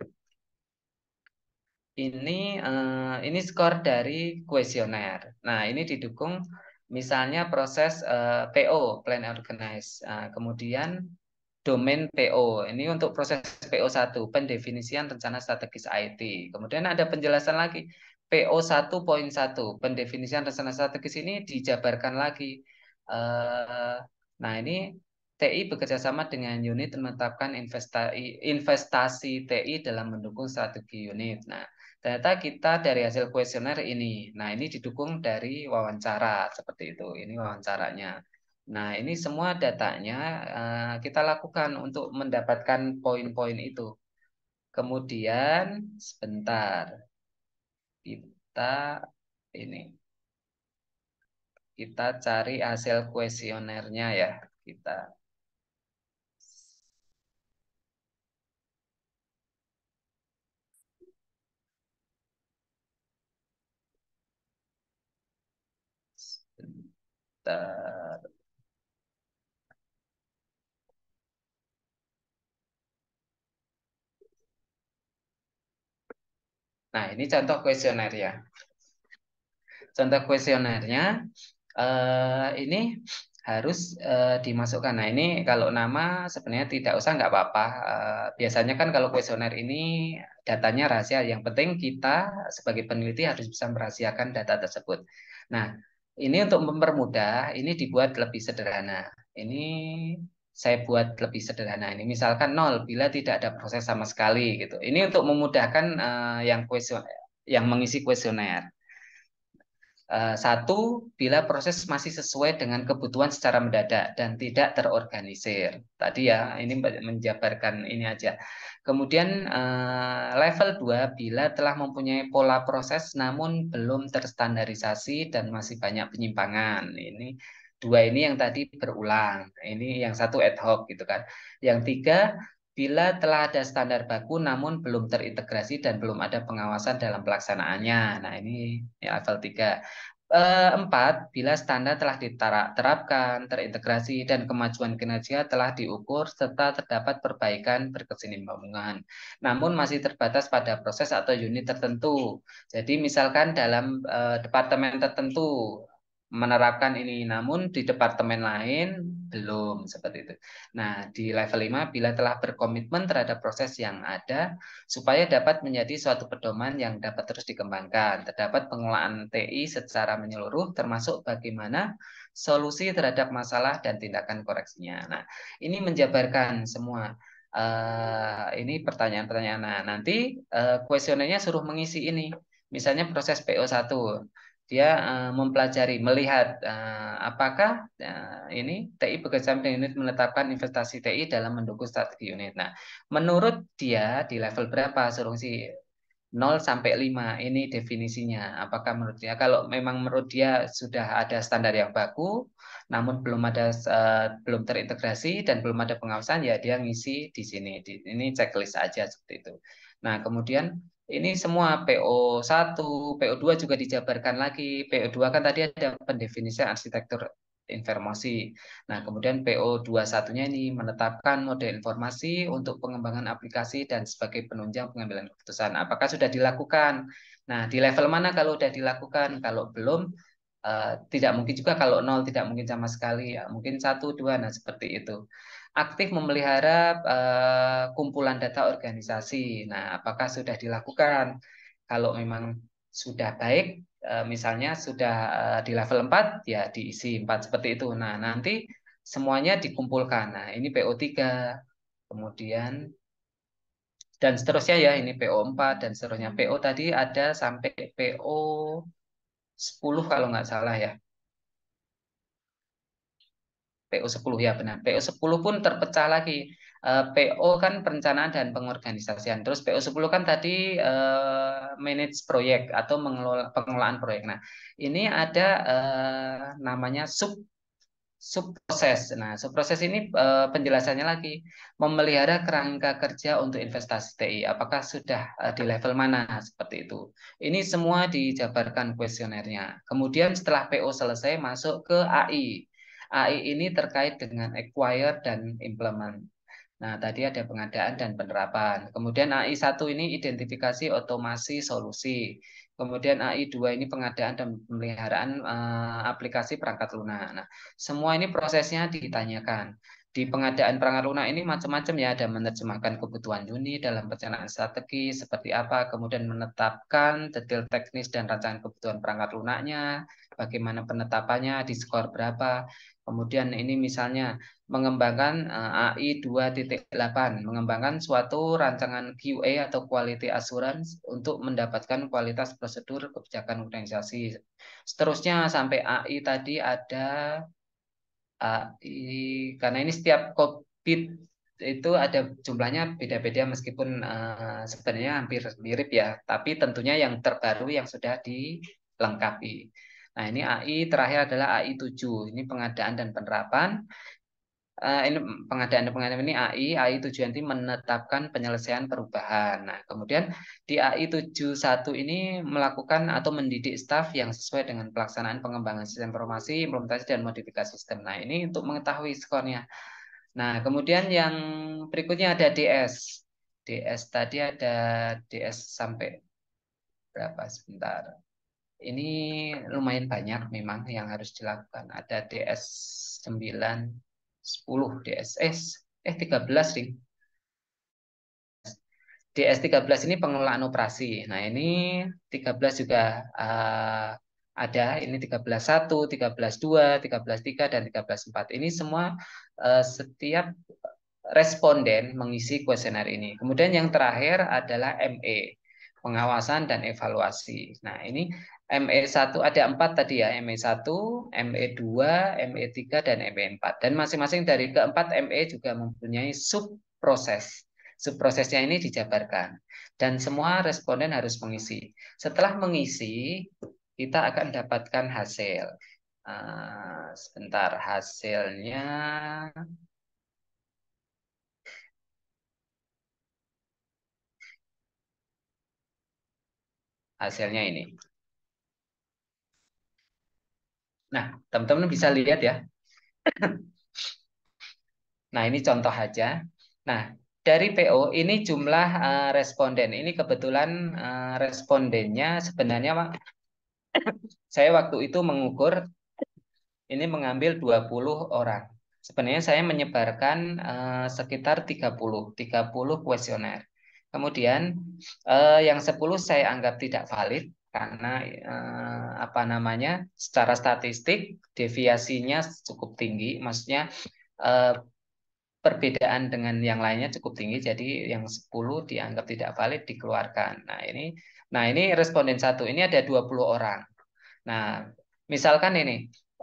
ini uh, ini skor dari kuesioner. Nah, ini didukung misalnya proses uh, eh, PO plan organize. Uh, kemudian domain PO. Ini untuk proses PO1 pendefinisian rencana strategis IT. Kemudian ada penjelasan lagi PO1.1 pendefinisian rencana strategis ini dijabarkan lagi. Uh, nah, ini TI bekerjasama dengan unit menetapkan investasi, investasi TI dalam mendukung strategi unit. Nah, data kita dari hasil kuesioner ini. Nah, ini didukung dari wawancara seperti itu. Ini wawancaranya. Nah, ini semua datanya uh, kita lakukan untuk mendapatkan poin-poin itu. Kemudian sebentar. Kita ini. Kita cari hasil kuesionernya ya, kita Nah, ini contoh kuesioner ya Contoh kuesionernya eh, ini harus eh, dimasukkan. Nah, ini kalau nama sebenarnya tidak usah nggak apa-apa. Eh, biasanya kan kalau kuesioner ini datanya rahasia. Yang penting kita sebagai peneliti harus bisa merahasiakan data tersebut. Nah, ini untuk mempermudah, ini dibuat lebih sederhana. Ini saya buat lebih sederhana ini. Misalkan nol bila tidak ada proses sama sekali gitu. Ini untuk memudahkan uh, yang kuesioner, yang mengisi kuesioner. Eh, satu, bila proses masih sesuai dengan kebutuhan secara mendadak dan tidak terorganisir. Tadi ya, ini menjabarkan ini aja. Kemudian eh, level 2, bila telah mempunyai pola proses namun belum terstandarisasi dan masih banyak penyimpangan. Ini dua ini yang tadi berulang. Ini yang satu ad hoc gitu kan. Yang tiga, bila telah ada standar baku namun belum terintegrasi dan belum ada pengawasan dalam pelaksanaannya. Nah, ini ya, level 3. Empat, Bila standar telah diterapkan, terintegrasi, dan kemajuan kinerja telah diukur serta terdapat perbaikan berkesinambungan. Namun masih terbatas pada proses atau unit tertentu. Jadi misalkan dalam e, departemen tertentu menerapkan ini, namun di departemen lain belum, seperti itu. Nah, di level 5, bila telah berkomitmen terhadap proses yang ada, supaya dapat menjadi suatu pedoman yang dapat terus dikembangkan. Terdapat pengelolaan TI secara menyeluruh, termasuk bagaimana solusi terhadap masalah dan tindakan koreksinya. Nah, ini menjabarkan semua Uh, ini pertanyaan-pertanyaan. Nah, nanti eh, kuesionernya uh, suruh mengisi ini. Misalnya proses PO1 dia uh, mempelajari melihat uh, apakah uh, ini TI bekerja dengan unit menetapkan investasi TI dalam mendukung strategi unit. Nah, menurut dia di level berapa solusi 0 sampai 5 ini definisinya. Apakah menurut dia kalau memang menurut dia sudah ada standar yang baku namun belum ada uh, belum terintegrasi dan belum ada pengawasan ya dia ngisi di sini. Di, ini checklist aja seperti itu. Nah, kemudian ini semua PO1, PO2 juga dijabarkan lagi. PO2 kan tadi ada pendefinisian arsitektur informasi. Nah, kemudian PO21-nya ini menetapkan mode informasi untuk pengembangan aplikasi dan sebagai penunjang pengambilan keputusan. Apakah sudah dilakukan? Nah, di level mana kalau sudah dilakukan? Kalau belum, uh, tidak mungkin juga kalau nol, tidak mungkin sama sekali. Ya, mungkin satu, dua, nah seperti itu aktif memelihara uh, kumpulan data organisasi. Nah, apakah sudah dilakukan? Kalau memang sudah baik, uh, misalnya sudah uh, di level 4, ya diisi 4 seperti itu. Nah, nanti semuanya dikumpulkan. Nah, ini PO3, kemudian dan seterusnya ya, ini PO4 dan seterusnya. PO tadi ada sampai PO 10 kalau nggak salah ya. PO 10 ya benar. PO 10 pun terpecah lagi. Uh, eh, PO kan perencanaan dan pengorganisasian. Terus PO 10 kan tadi uh, manage proyek atau mengelola pengelolaan proyek. Nah, ini ada uh, namanya sub subproses. Nah, sub subproses ini uh, penjelasannya lagi memelihara kerangka kerja untuk investasi TI. Apakah sudah uh, di level mana seperti itu? Ini semua dijabarkan kuesionernya. Kemudian setelah PO selesai masuk ke AI. AI ini terkait dengan acquire dan implement. Nah, tadi ada pengadaan dan penerapan. Kemudian AI1 ini identifikasi otomasi solusi. Kemudian AI2 ini pengadaan dan pemeliharaan eh, aplikasi perangkat lunak. Nah, semua ini prosesnya ditanyakan. Di pengadaan perangkat lunak ini macam-macam ya, ada menerjemahkan kebutuhan Juni dalam perencanaan strategi seperti apa, kemudian menetapkan detail teknis dan rancangan kebutuhan perangkat lunaknya, bagaimana penetapannya, di skor berapa. Kemudian ini misalnya mengembangkan eh, AI 2.8, mengembangkan suatu rancangan QA atau quality assurance untuk mendapatkan kualitas prosedur kebijakan organisasi. Seterusnya sampai AI tadi ada AI karena ini setiap COVID itu ada jumlahnya beda-beda meskipun eh, sebenarnya hampir mirip ya, tapi tentunya yang terbaru yang sudah dilengkapi. Nah, ini AI terakhir adalah AI 7. Ini pengadaan dan penerapan. Uh, ini pengadaan dan pengadaan ini AI, AI 7 nanti menetapkan penyelesaian perubahan. Nah, kemudian di AI 71 ini melakukan atau mendidik staf yang sesuai dengan pelaksanaan pengembangan sistem informasi, implementasi dan modifikasi sistem. Nah, ini untuk mengetahui skornya. Nah, kemudian yang berikutnya ada DS. DS tadi ada DS sampai berapa sebentar ini lumayan banyak memang yang harus dilakukan. Ada DS 9, 10, DSS, eh 13 ring. DS 13 ini pengelolaan operasi. Nah, ini 13 juga uh, ada ini 13.1, 13.2, 13.3 dan 13.4. Ini semua uh, setiap responden mengisi kuesioner ini. Kemudian yang terakhir adalah ME, pengawasan dan evaluasi. Nah, ini ME1 ada empat tadi ya, ME1, ME2, ME3 dan ME4. Dan masing-masing dari keempat ME juga mempunyai subproses. Subprosesnya ini dijabarkan dan semua responden harus mengisi. Setelah mengisi, kita akan dapatkan hasil. Uh, sebentar, hasilnya hasilnya ini. Nah, teman-teman bisa lihat ya. nah, ini contoh aja. Nah, dari PO ini jumlah eh, responden. Ini kebetulan eh, respondennya sebenarnya Pak saya waktu itu mengukur ini mengambil 20 orang. Sebenarnya saya menyebarkan uh, sekitar 30, 30 kuesioner. Kemudian yang 10 saya anggap tidak valid, karena eh, apa namanya secara statistik deviasinya cukup tinggi maksudnya eh, perbedaan dengan yang lainnya cukup tinggi jadi yang 10 dianggap tidak valid dikeluarkan nah ini nah ini responden satu ini ada 20 orang nah misalkan ini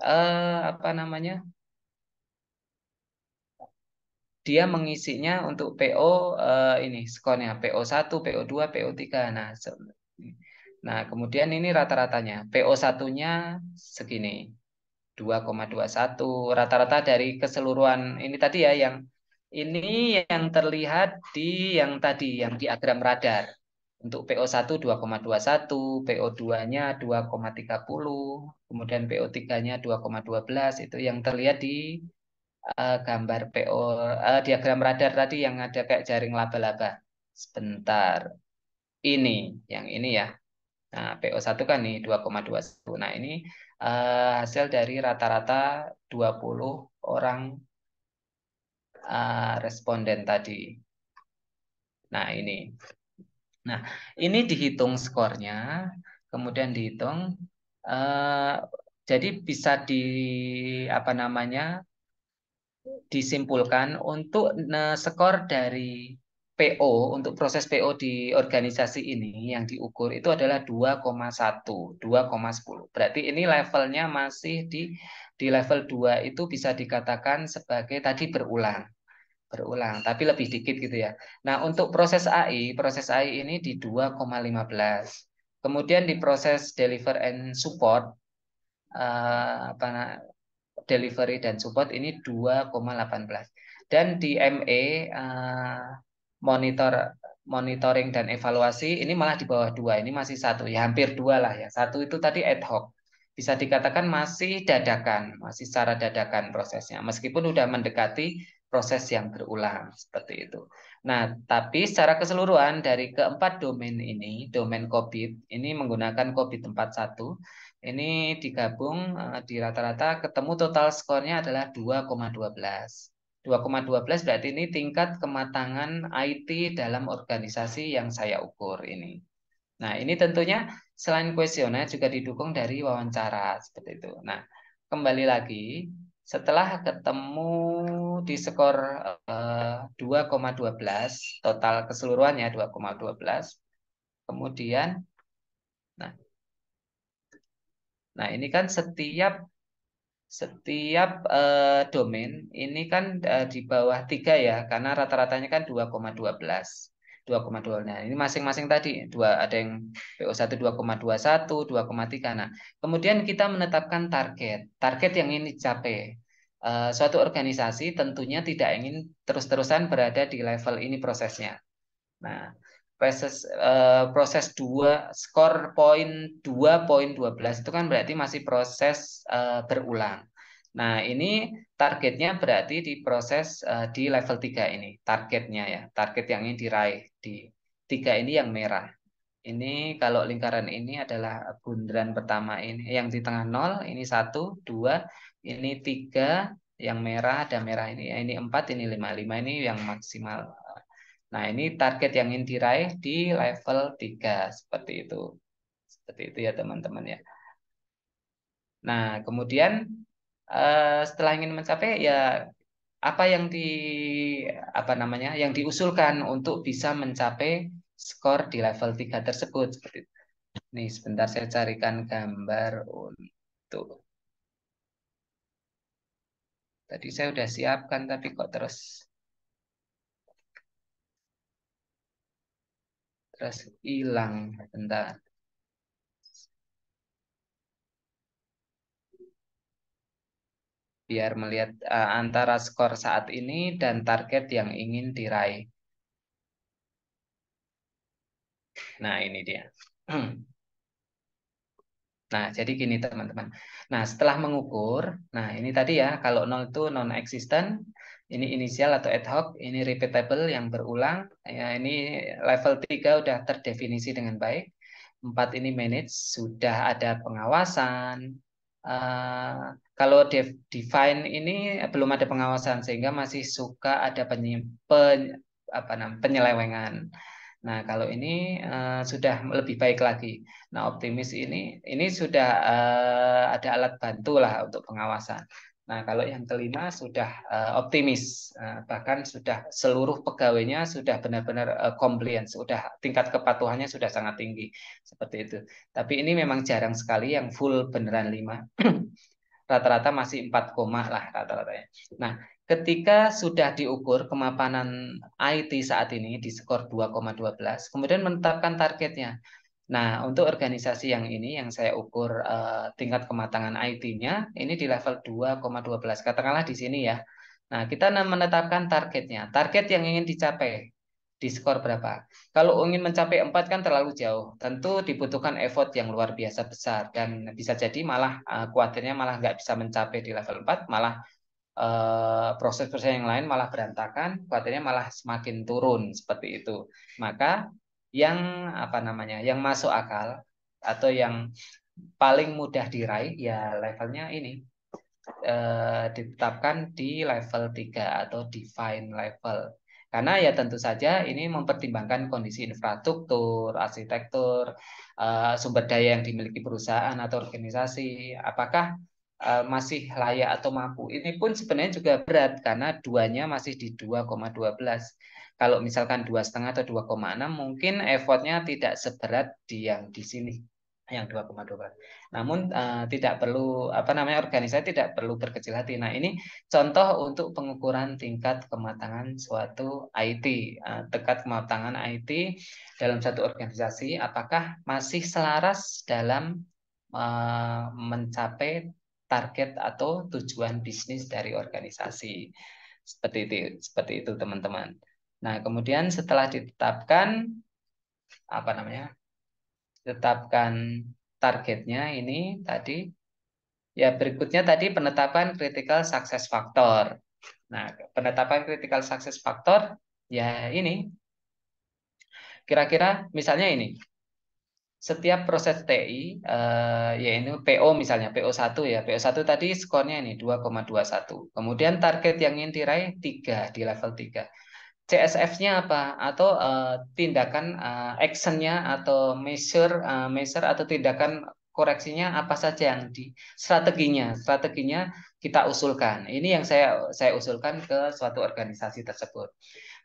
eh, apa namanya dia mengisinya untuk PO eh, ini skornya PO1, PO2, PO3. Nah, Nah, kemudian ini rata-ratanya. PO1-nya segini. 2,21 rata-rata dari keseluruhan ini tadi ya yang ini yang terlihat di yang tadi yang diagram radar. Untuk PO1 2,21, PO2-nya 2,30, kemudian PO3-nya 2,12 itu yang terlihat di uh, gambar PO uh, eh, diagram radar tadi yang ada kayak jaring laba-laba. Sebentar. Ini yang ini ya. Nah, PO1 kan nih 2,21. Nah, ini uh, hasil dari rata-rata 20 orang uh, responden tadi. Nah, ini. Nah, ini dihitung skornya, kemudian dihitung uh, jadi bisa di apa namanya? disimpulkan untuk skor dari PO untuk proses PO di organisasi ini yang diukur itu adalah 2,1, 2,10. Berarti ini levelnya masih di di level 2 itu bisa dikatakan sebagai tadi berulang. Berulang, tapi lebih dikit gitu ya. Nah, untuk proses AI, proses AI ini di 2,15. Kemudian di proses deliver and support uh, delivery dan support ini 2,18. Dan di MA uh, e, eh, monitor monitoring dan evaluasi ini malah di bawah dua ini masih satu ya hampir dua lah ya satu itu tadi ad hoc bisa dikatakan masih dadakan masih secara dadakan prosesnya meskipun sudah mendekati proses yang berulang seperti itu nah tapi secara keseluruhan dari keempat domain ini domain COVID ini menggunakan COVID tempat satu, ini digabung eh, di rata-rata ketemu total skornya adalah 2,12 2,12 berarti ini tingkat kematangan IT dalam organisasi yang saya ukur ini. Nah, ini tentunya selain kuesioner juga didukung dari wawancara seperti itu. Nah, kembali lagi setelah ketemu di skor eh, 2,12 total keseluruhannya 2,12 kemudian nah nah ini kan setiap setiap uh, domain ini kan uh, di bawah tiga ya, karena rata-ratanya kan 2,12. 2,2. Nah, ini masing-masing tadi dua ada yang PO1 2,21, 2,3. Nah, kemudian kita menetapkan target. Target yang ini dicapai. Uh, suatu organisasi tentunya tidak ingin terus-terusan berada di level ini prosesnya. Nah, versus uh, proses 2 skor poin 2 poin 12 itu kan berarti masih proses uh, berulang. Nah, ini targetnya berarti di proses uh, di level 3 ini, targetnya ya. Target yang ini diraih di 3 ini yang merah. Ini kalau lingkaran ini adalah bundaran pertama ini yang di tengah 0, ini 1, 2, ini 3, yang merah ada merah ini, ya, ini 4, ini 5. 5 ini yang maksimal Nah, ini target yang ingin diraih di level 3 seperti itu. Seperti itu ya, teman-teman ya. Nah, kemudian eh, setelah ingin mencapai ya apa yang di apa namanya yang diusulkan untuk bisa mencapai skor di level 3 tersebut seperti itu. Nih, sebentar saya carikan gambar untuk Tadi saya sudah siapkan tapi kok terus Terus hilang bentar. Biar melihat uh, antara skor saat ini dan target yang ingin diraih. Nah, ini dia. Nah, jadi gini teman-teman. Nah, setelah mengukur, nah ini tadi ya, kalau nol itu non-existent, ini inisial atau ad hoc, ini repeatable yang berulang, ya, ini level 3 sudah terdefinisi dengan baik, 4 ini manage, sudah ada pengawasan, uh, kalau define ini eh, belum ada pengawasan sehingga masih suka ada penyimpen apa namanya penyelewengan. Nah, kalau ini uh, sudah lebih baik lagi. Nah, optimis ini ini sudah uh, ada alat bantu lah untuk pengawasan. Nah, kalau yang kelima sudah uh, optimis, uh, bahkan sudah seluruh pegawainya sudah benar-benar uh, compliance, sudah tingkat kepatuhannya sudah sangat tinggi seperti itu. Tapi ini memang jarang sekali yang full beneran lima. rata-rata masih empat koma lah rata-ratanya. Nah, ketika sudah diukur kemapanan IT saat ini di skor 2,12, kemudian menetapkan targetnya. Nah, untuk organisasi yang ini yang saya ukur uh, tingkat kematangan IT-nya ini di level 2,12. Katakanlah di sini ya. Nah, kita menetapkan targetnya. Target yang ingin dicapai di skor berapa. Kalau ingin mencapai 4 kan terlalu jauh. Tentu dibutuhkan effort yang luar biasa besar dan bisa jadi malah uh, kuatirnya malah nggak bisa mencapai di level 4, malah proses eh, proses-proses yang lain malah berantakan, kuatirnya malah semakin turun seperti itu. Maka yang apa namanya yang masuk akal atau yang paling mudah diraih ya levelnya ini eh, ditetapkan di level 3 atau define level karena ya tentu saja ini mempertimbangkan kondisi infrastruktur, arsitektur, eh, sumber daya yang dimiliki perusahaan atau organisasi, apakah eh, masih layak atau mampu. Ini pun sebenarnya juga berat karena duanya masih di 2,12 kalau misalkan dua setengah atau 2,6 mungkin effortnya tidak seberat di yang di sini yang 2,2 Namun uh, tidak perlu apa namanya organisasi tidak perlu berkecil hati. Nah ini contoh untuk pengukuran tingkat kematangan suatu IT, uh, eh, tingkat kematangan IT dalam satu organisasi apakah masih selaras dalam uh, mencapai target atau tujuan bisnis dari organisasi. Seperti itu, seperti itu teman-teman. Nah, kemudian setelah ditetapkan apa namanya? Tetapkan targetnya ini tadi ya berikutnya tadi penetapan critical success factor. Nah, penetapan critical success factor ya ini kira-kira misalnya ini setiap proses TI eh, ya ini PO misalnya PO1 ya PO1 tadi skornya ini 2,21 kemudian target yang ingin diraih 3 di level 3 CSF-nya apa atau uh, tindakan uh, action-nya atau measure uh, measure atau tindakan koreksinya apa saja yang di strateginya strateginya kita usulkan ini yang saya saya usulkan ke suatu organisasi tersebut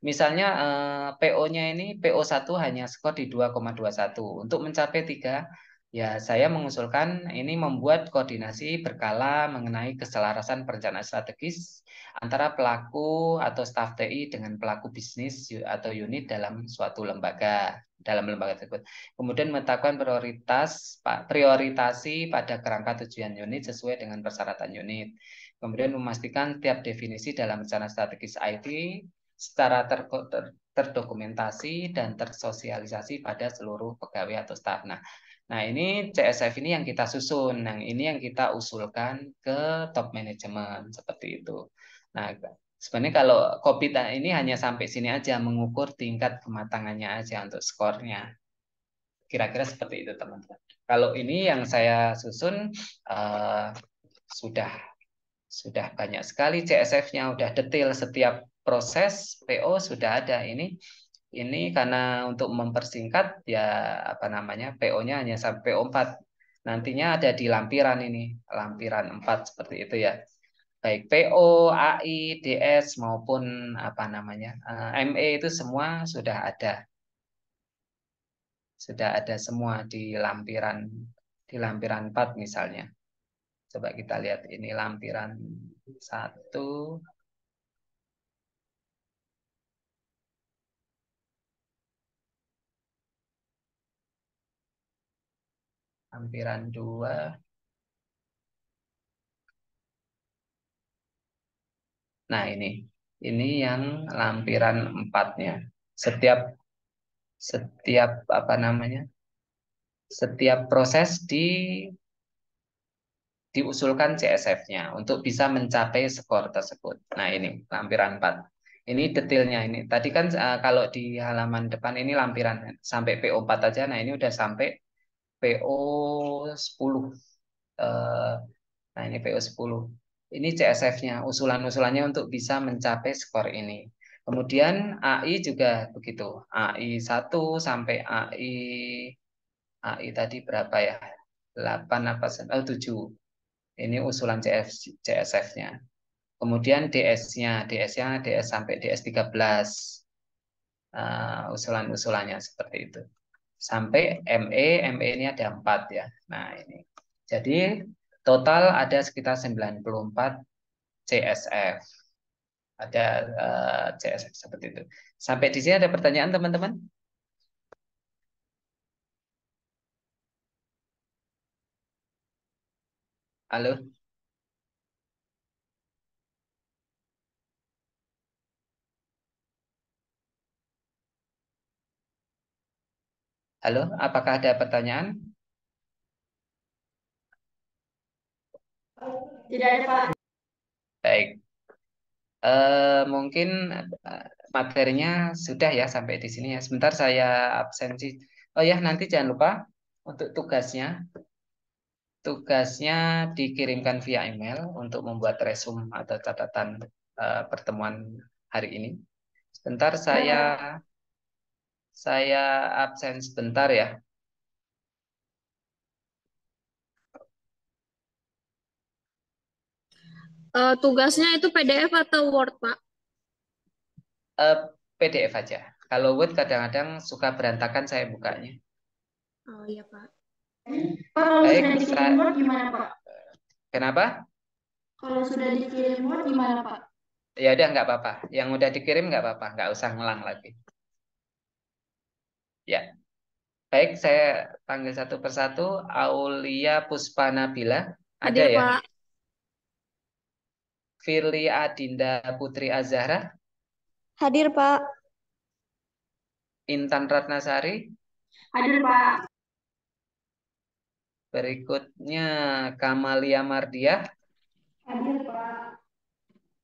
misalnya eh, PO-nya ini PO1 hanya skor di 2,21 untuk mencapai tiga Ya, saya mengusulkan ini membuat koordinasi berkala mengenai keselarasan perencanaan strategis antara pelaku atau staf TI dengan pelaku bisnis atau unit dalam suatu lembaga dalam lembaga tersebut. Kemudian menetapkan prioritas prioritasi pada kerangka tujuan unit sesuai dengan persyaratan unit. Kemudian memastikan setiap definisi dalam rencana strategis IT secara ter, terdokumentasi dan tersosialisasi pada seluruh pegawai atau staf. Nah, Nah, ini CSF ini yang kita susun, yang ini yang kita usulkan ke top manajemen seperti itu. Nah, sebenarnya kalau COVID ini hanya sampai sini aja mengukur tingkat kematangannya aja untuk skornya. Kira-kira seperti itu, teman-teman. Kalau ini yang saya susun uh, sudah sudah banyak sekali CSF-nya, sudah detail setiap proses PO sudah ada ini ini karena untuk mempersingkat ya apa namanya PO-nya hanya sampai PO 4. Nantinya ada di lampiran ini, lampiran 4 seperti itu ya. Baik PO, AI, DS maupun apa namanya eh, ME itu semua sudah ada. Sudah ada semua di lampiran di lampiran 4 misalnya. Coba kita lihat ini lampiran 1 hampiran dua. Nah ini, ini yang lampiran empatnya. Setiap setiap apa namanya? Setiap proses di diusulkan CSF-nya untuk bisa mencapai skor tersebut. Nah ini lampiran empat. Ini detailnya ini. Tadi kan eh, kalau di halaman depan ini lampiran sampai PO4 aja. Nah ini udah sampai PO 10. Eh, nah ini PO 10. Ini CSF-nya, usulan-usulannya untuk bisa mencapai skor ini. Kemudian AI juga begitu. AI 1 sampai AI AI tadi berapa ya? 8 apa oh, 7. Ini usulan CF, CSF-nya. Kemudian DS-nya, DS-nya DS sampai DS 13. Uh, usulan-usulannya seperti itu sampai ME, ME ini ada 4 ya. Nah, ini. Jadi total ada sekitar 94 CSF. Ada uh, eh, CSF seperti itu. Sampai di sini ada pertanyaan teman-teman? Halo? Halo, apakah ada pertanyaan? Tidak ada, Pak. Baik. E, mungkin eh, materinya sudah ya sampai di sini ya. Sebentar saya absensi. Oh ya, nanti jangan lupa untuk tugasnya. Tugasnya dikirimkan via email untuk membuat resume atau catatan e, pertemuan hari ini. Sebentar saya saya absen sebentar ya. Uh, tugasnya itu PDF atau Word, Pak? Uh, eh, PDF aja. Kalau Word kadang-kadang suka berantakan saya bukanya. Oh iya, Pak. Kalau Baik, sudah dikirim Word gimana, Pak? Kenapa? Kalau sudah dikirim Word gimana, Pak? Ya udah nggak apa-apa. Yang udah dikirim nggak apa-apa, nggak usah ngelang lagi. Ya. Baik, saya panggil satu persatu. Aulia Puspana Ada, Ada ya? Pak. Firly Adinda Putri Azahra. Hadir, Pak. Intan Ratnasari. Hadir, Pak. Berikutnya Kamalia Mardia. Hadir, Pak.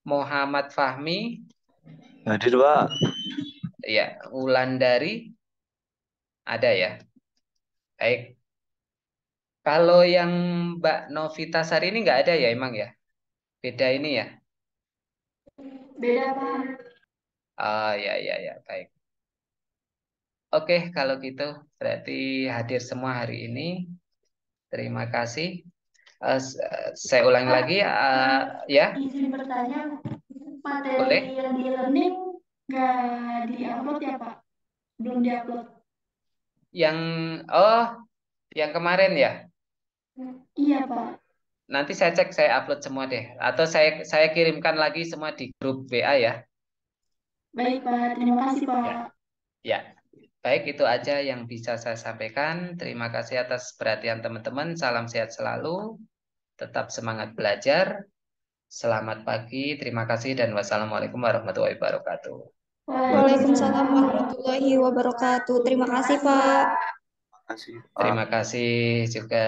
Muhammad Fahmi. Hadir, Pak. Ya, Ulandari. Ada ya? Baik. Kalau yang Mbak Novita Sari ini nggak ada ya emang ya? Beda ini ya? Beda Pak. Ah ya ya ya baik. Oke kalau gitu berarti hadir semua hari ini. Terima kasih. Uh, saya ulangi Pak, lagi uh, ya. Izin bertanya materi Boleh? yang di learning nggak diupload ya Pak? Belum diupload yang oh yang kemarin ya iya pak nanti saya cek saya upload semua deh atau saya saya kirimkan lagi semua di grup WA ya baik pak terima kasih pak ya, ya. baik itu aja yang bisa saya sampaikan terima kasih atas perhatian teman-teman salam sehat selalu tetap semangat belajar Selamat pagi, terima kasih, dan wassalamualaikum warahmatullahi wabarakatuh. Waalaikumsalam warahmatullahi wabarakatuh. Terima kasih, Pak. Terima kasih juga.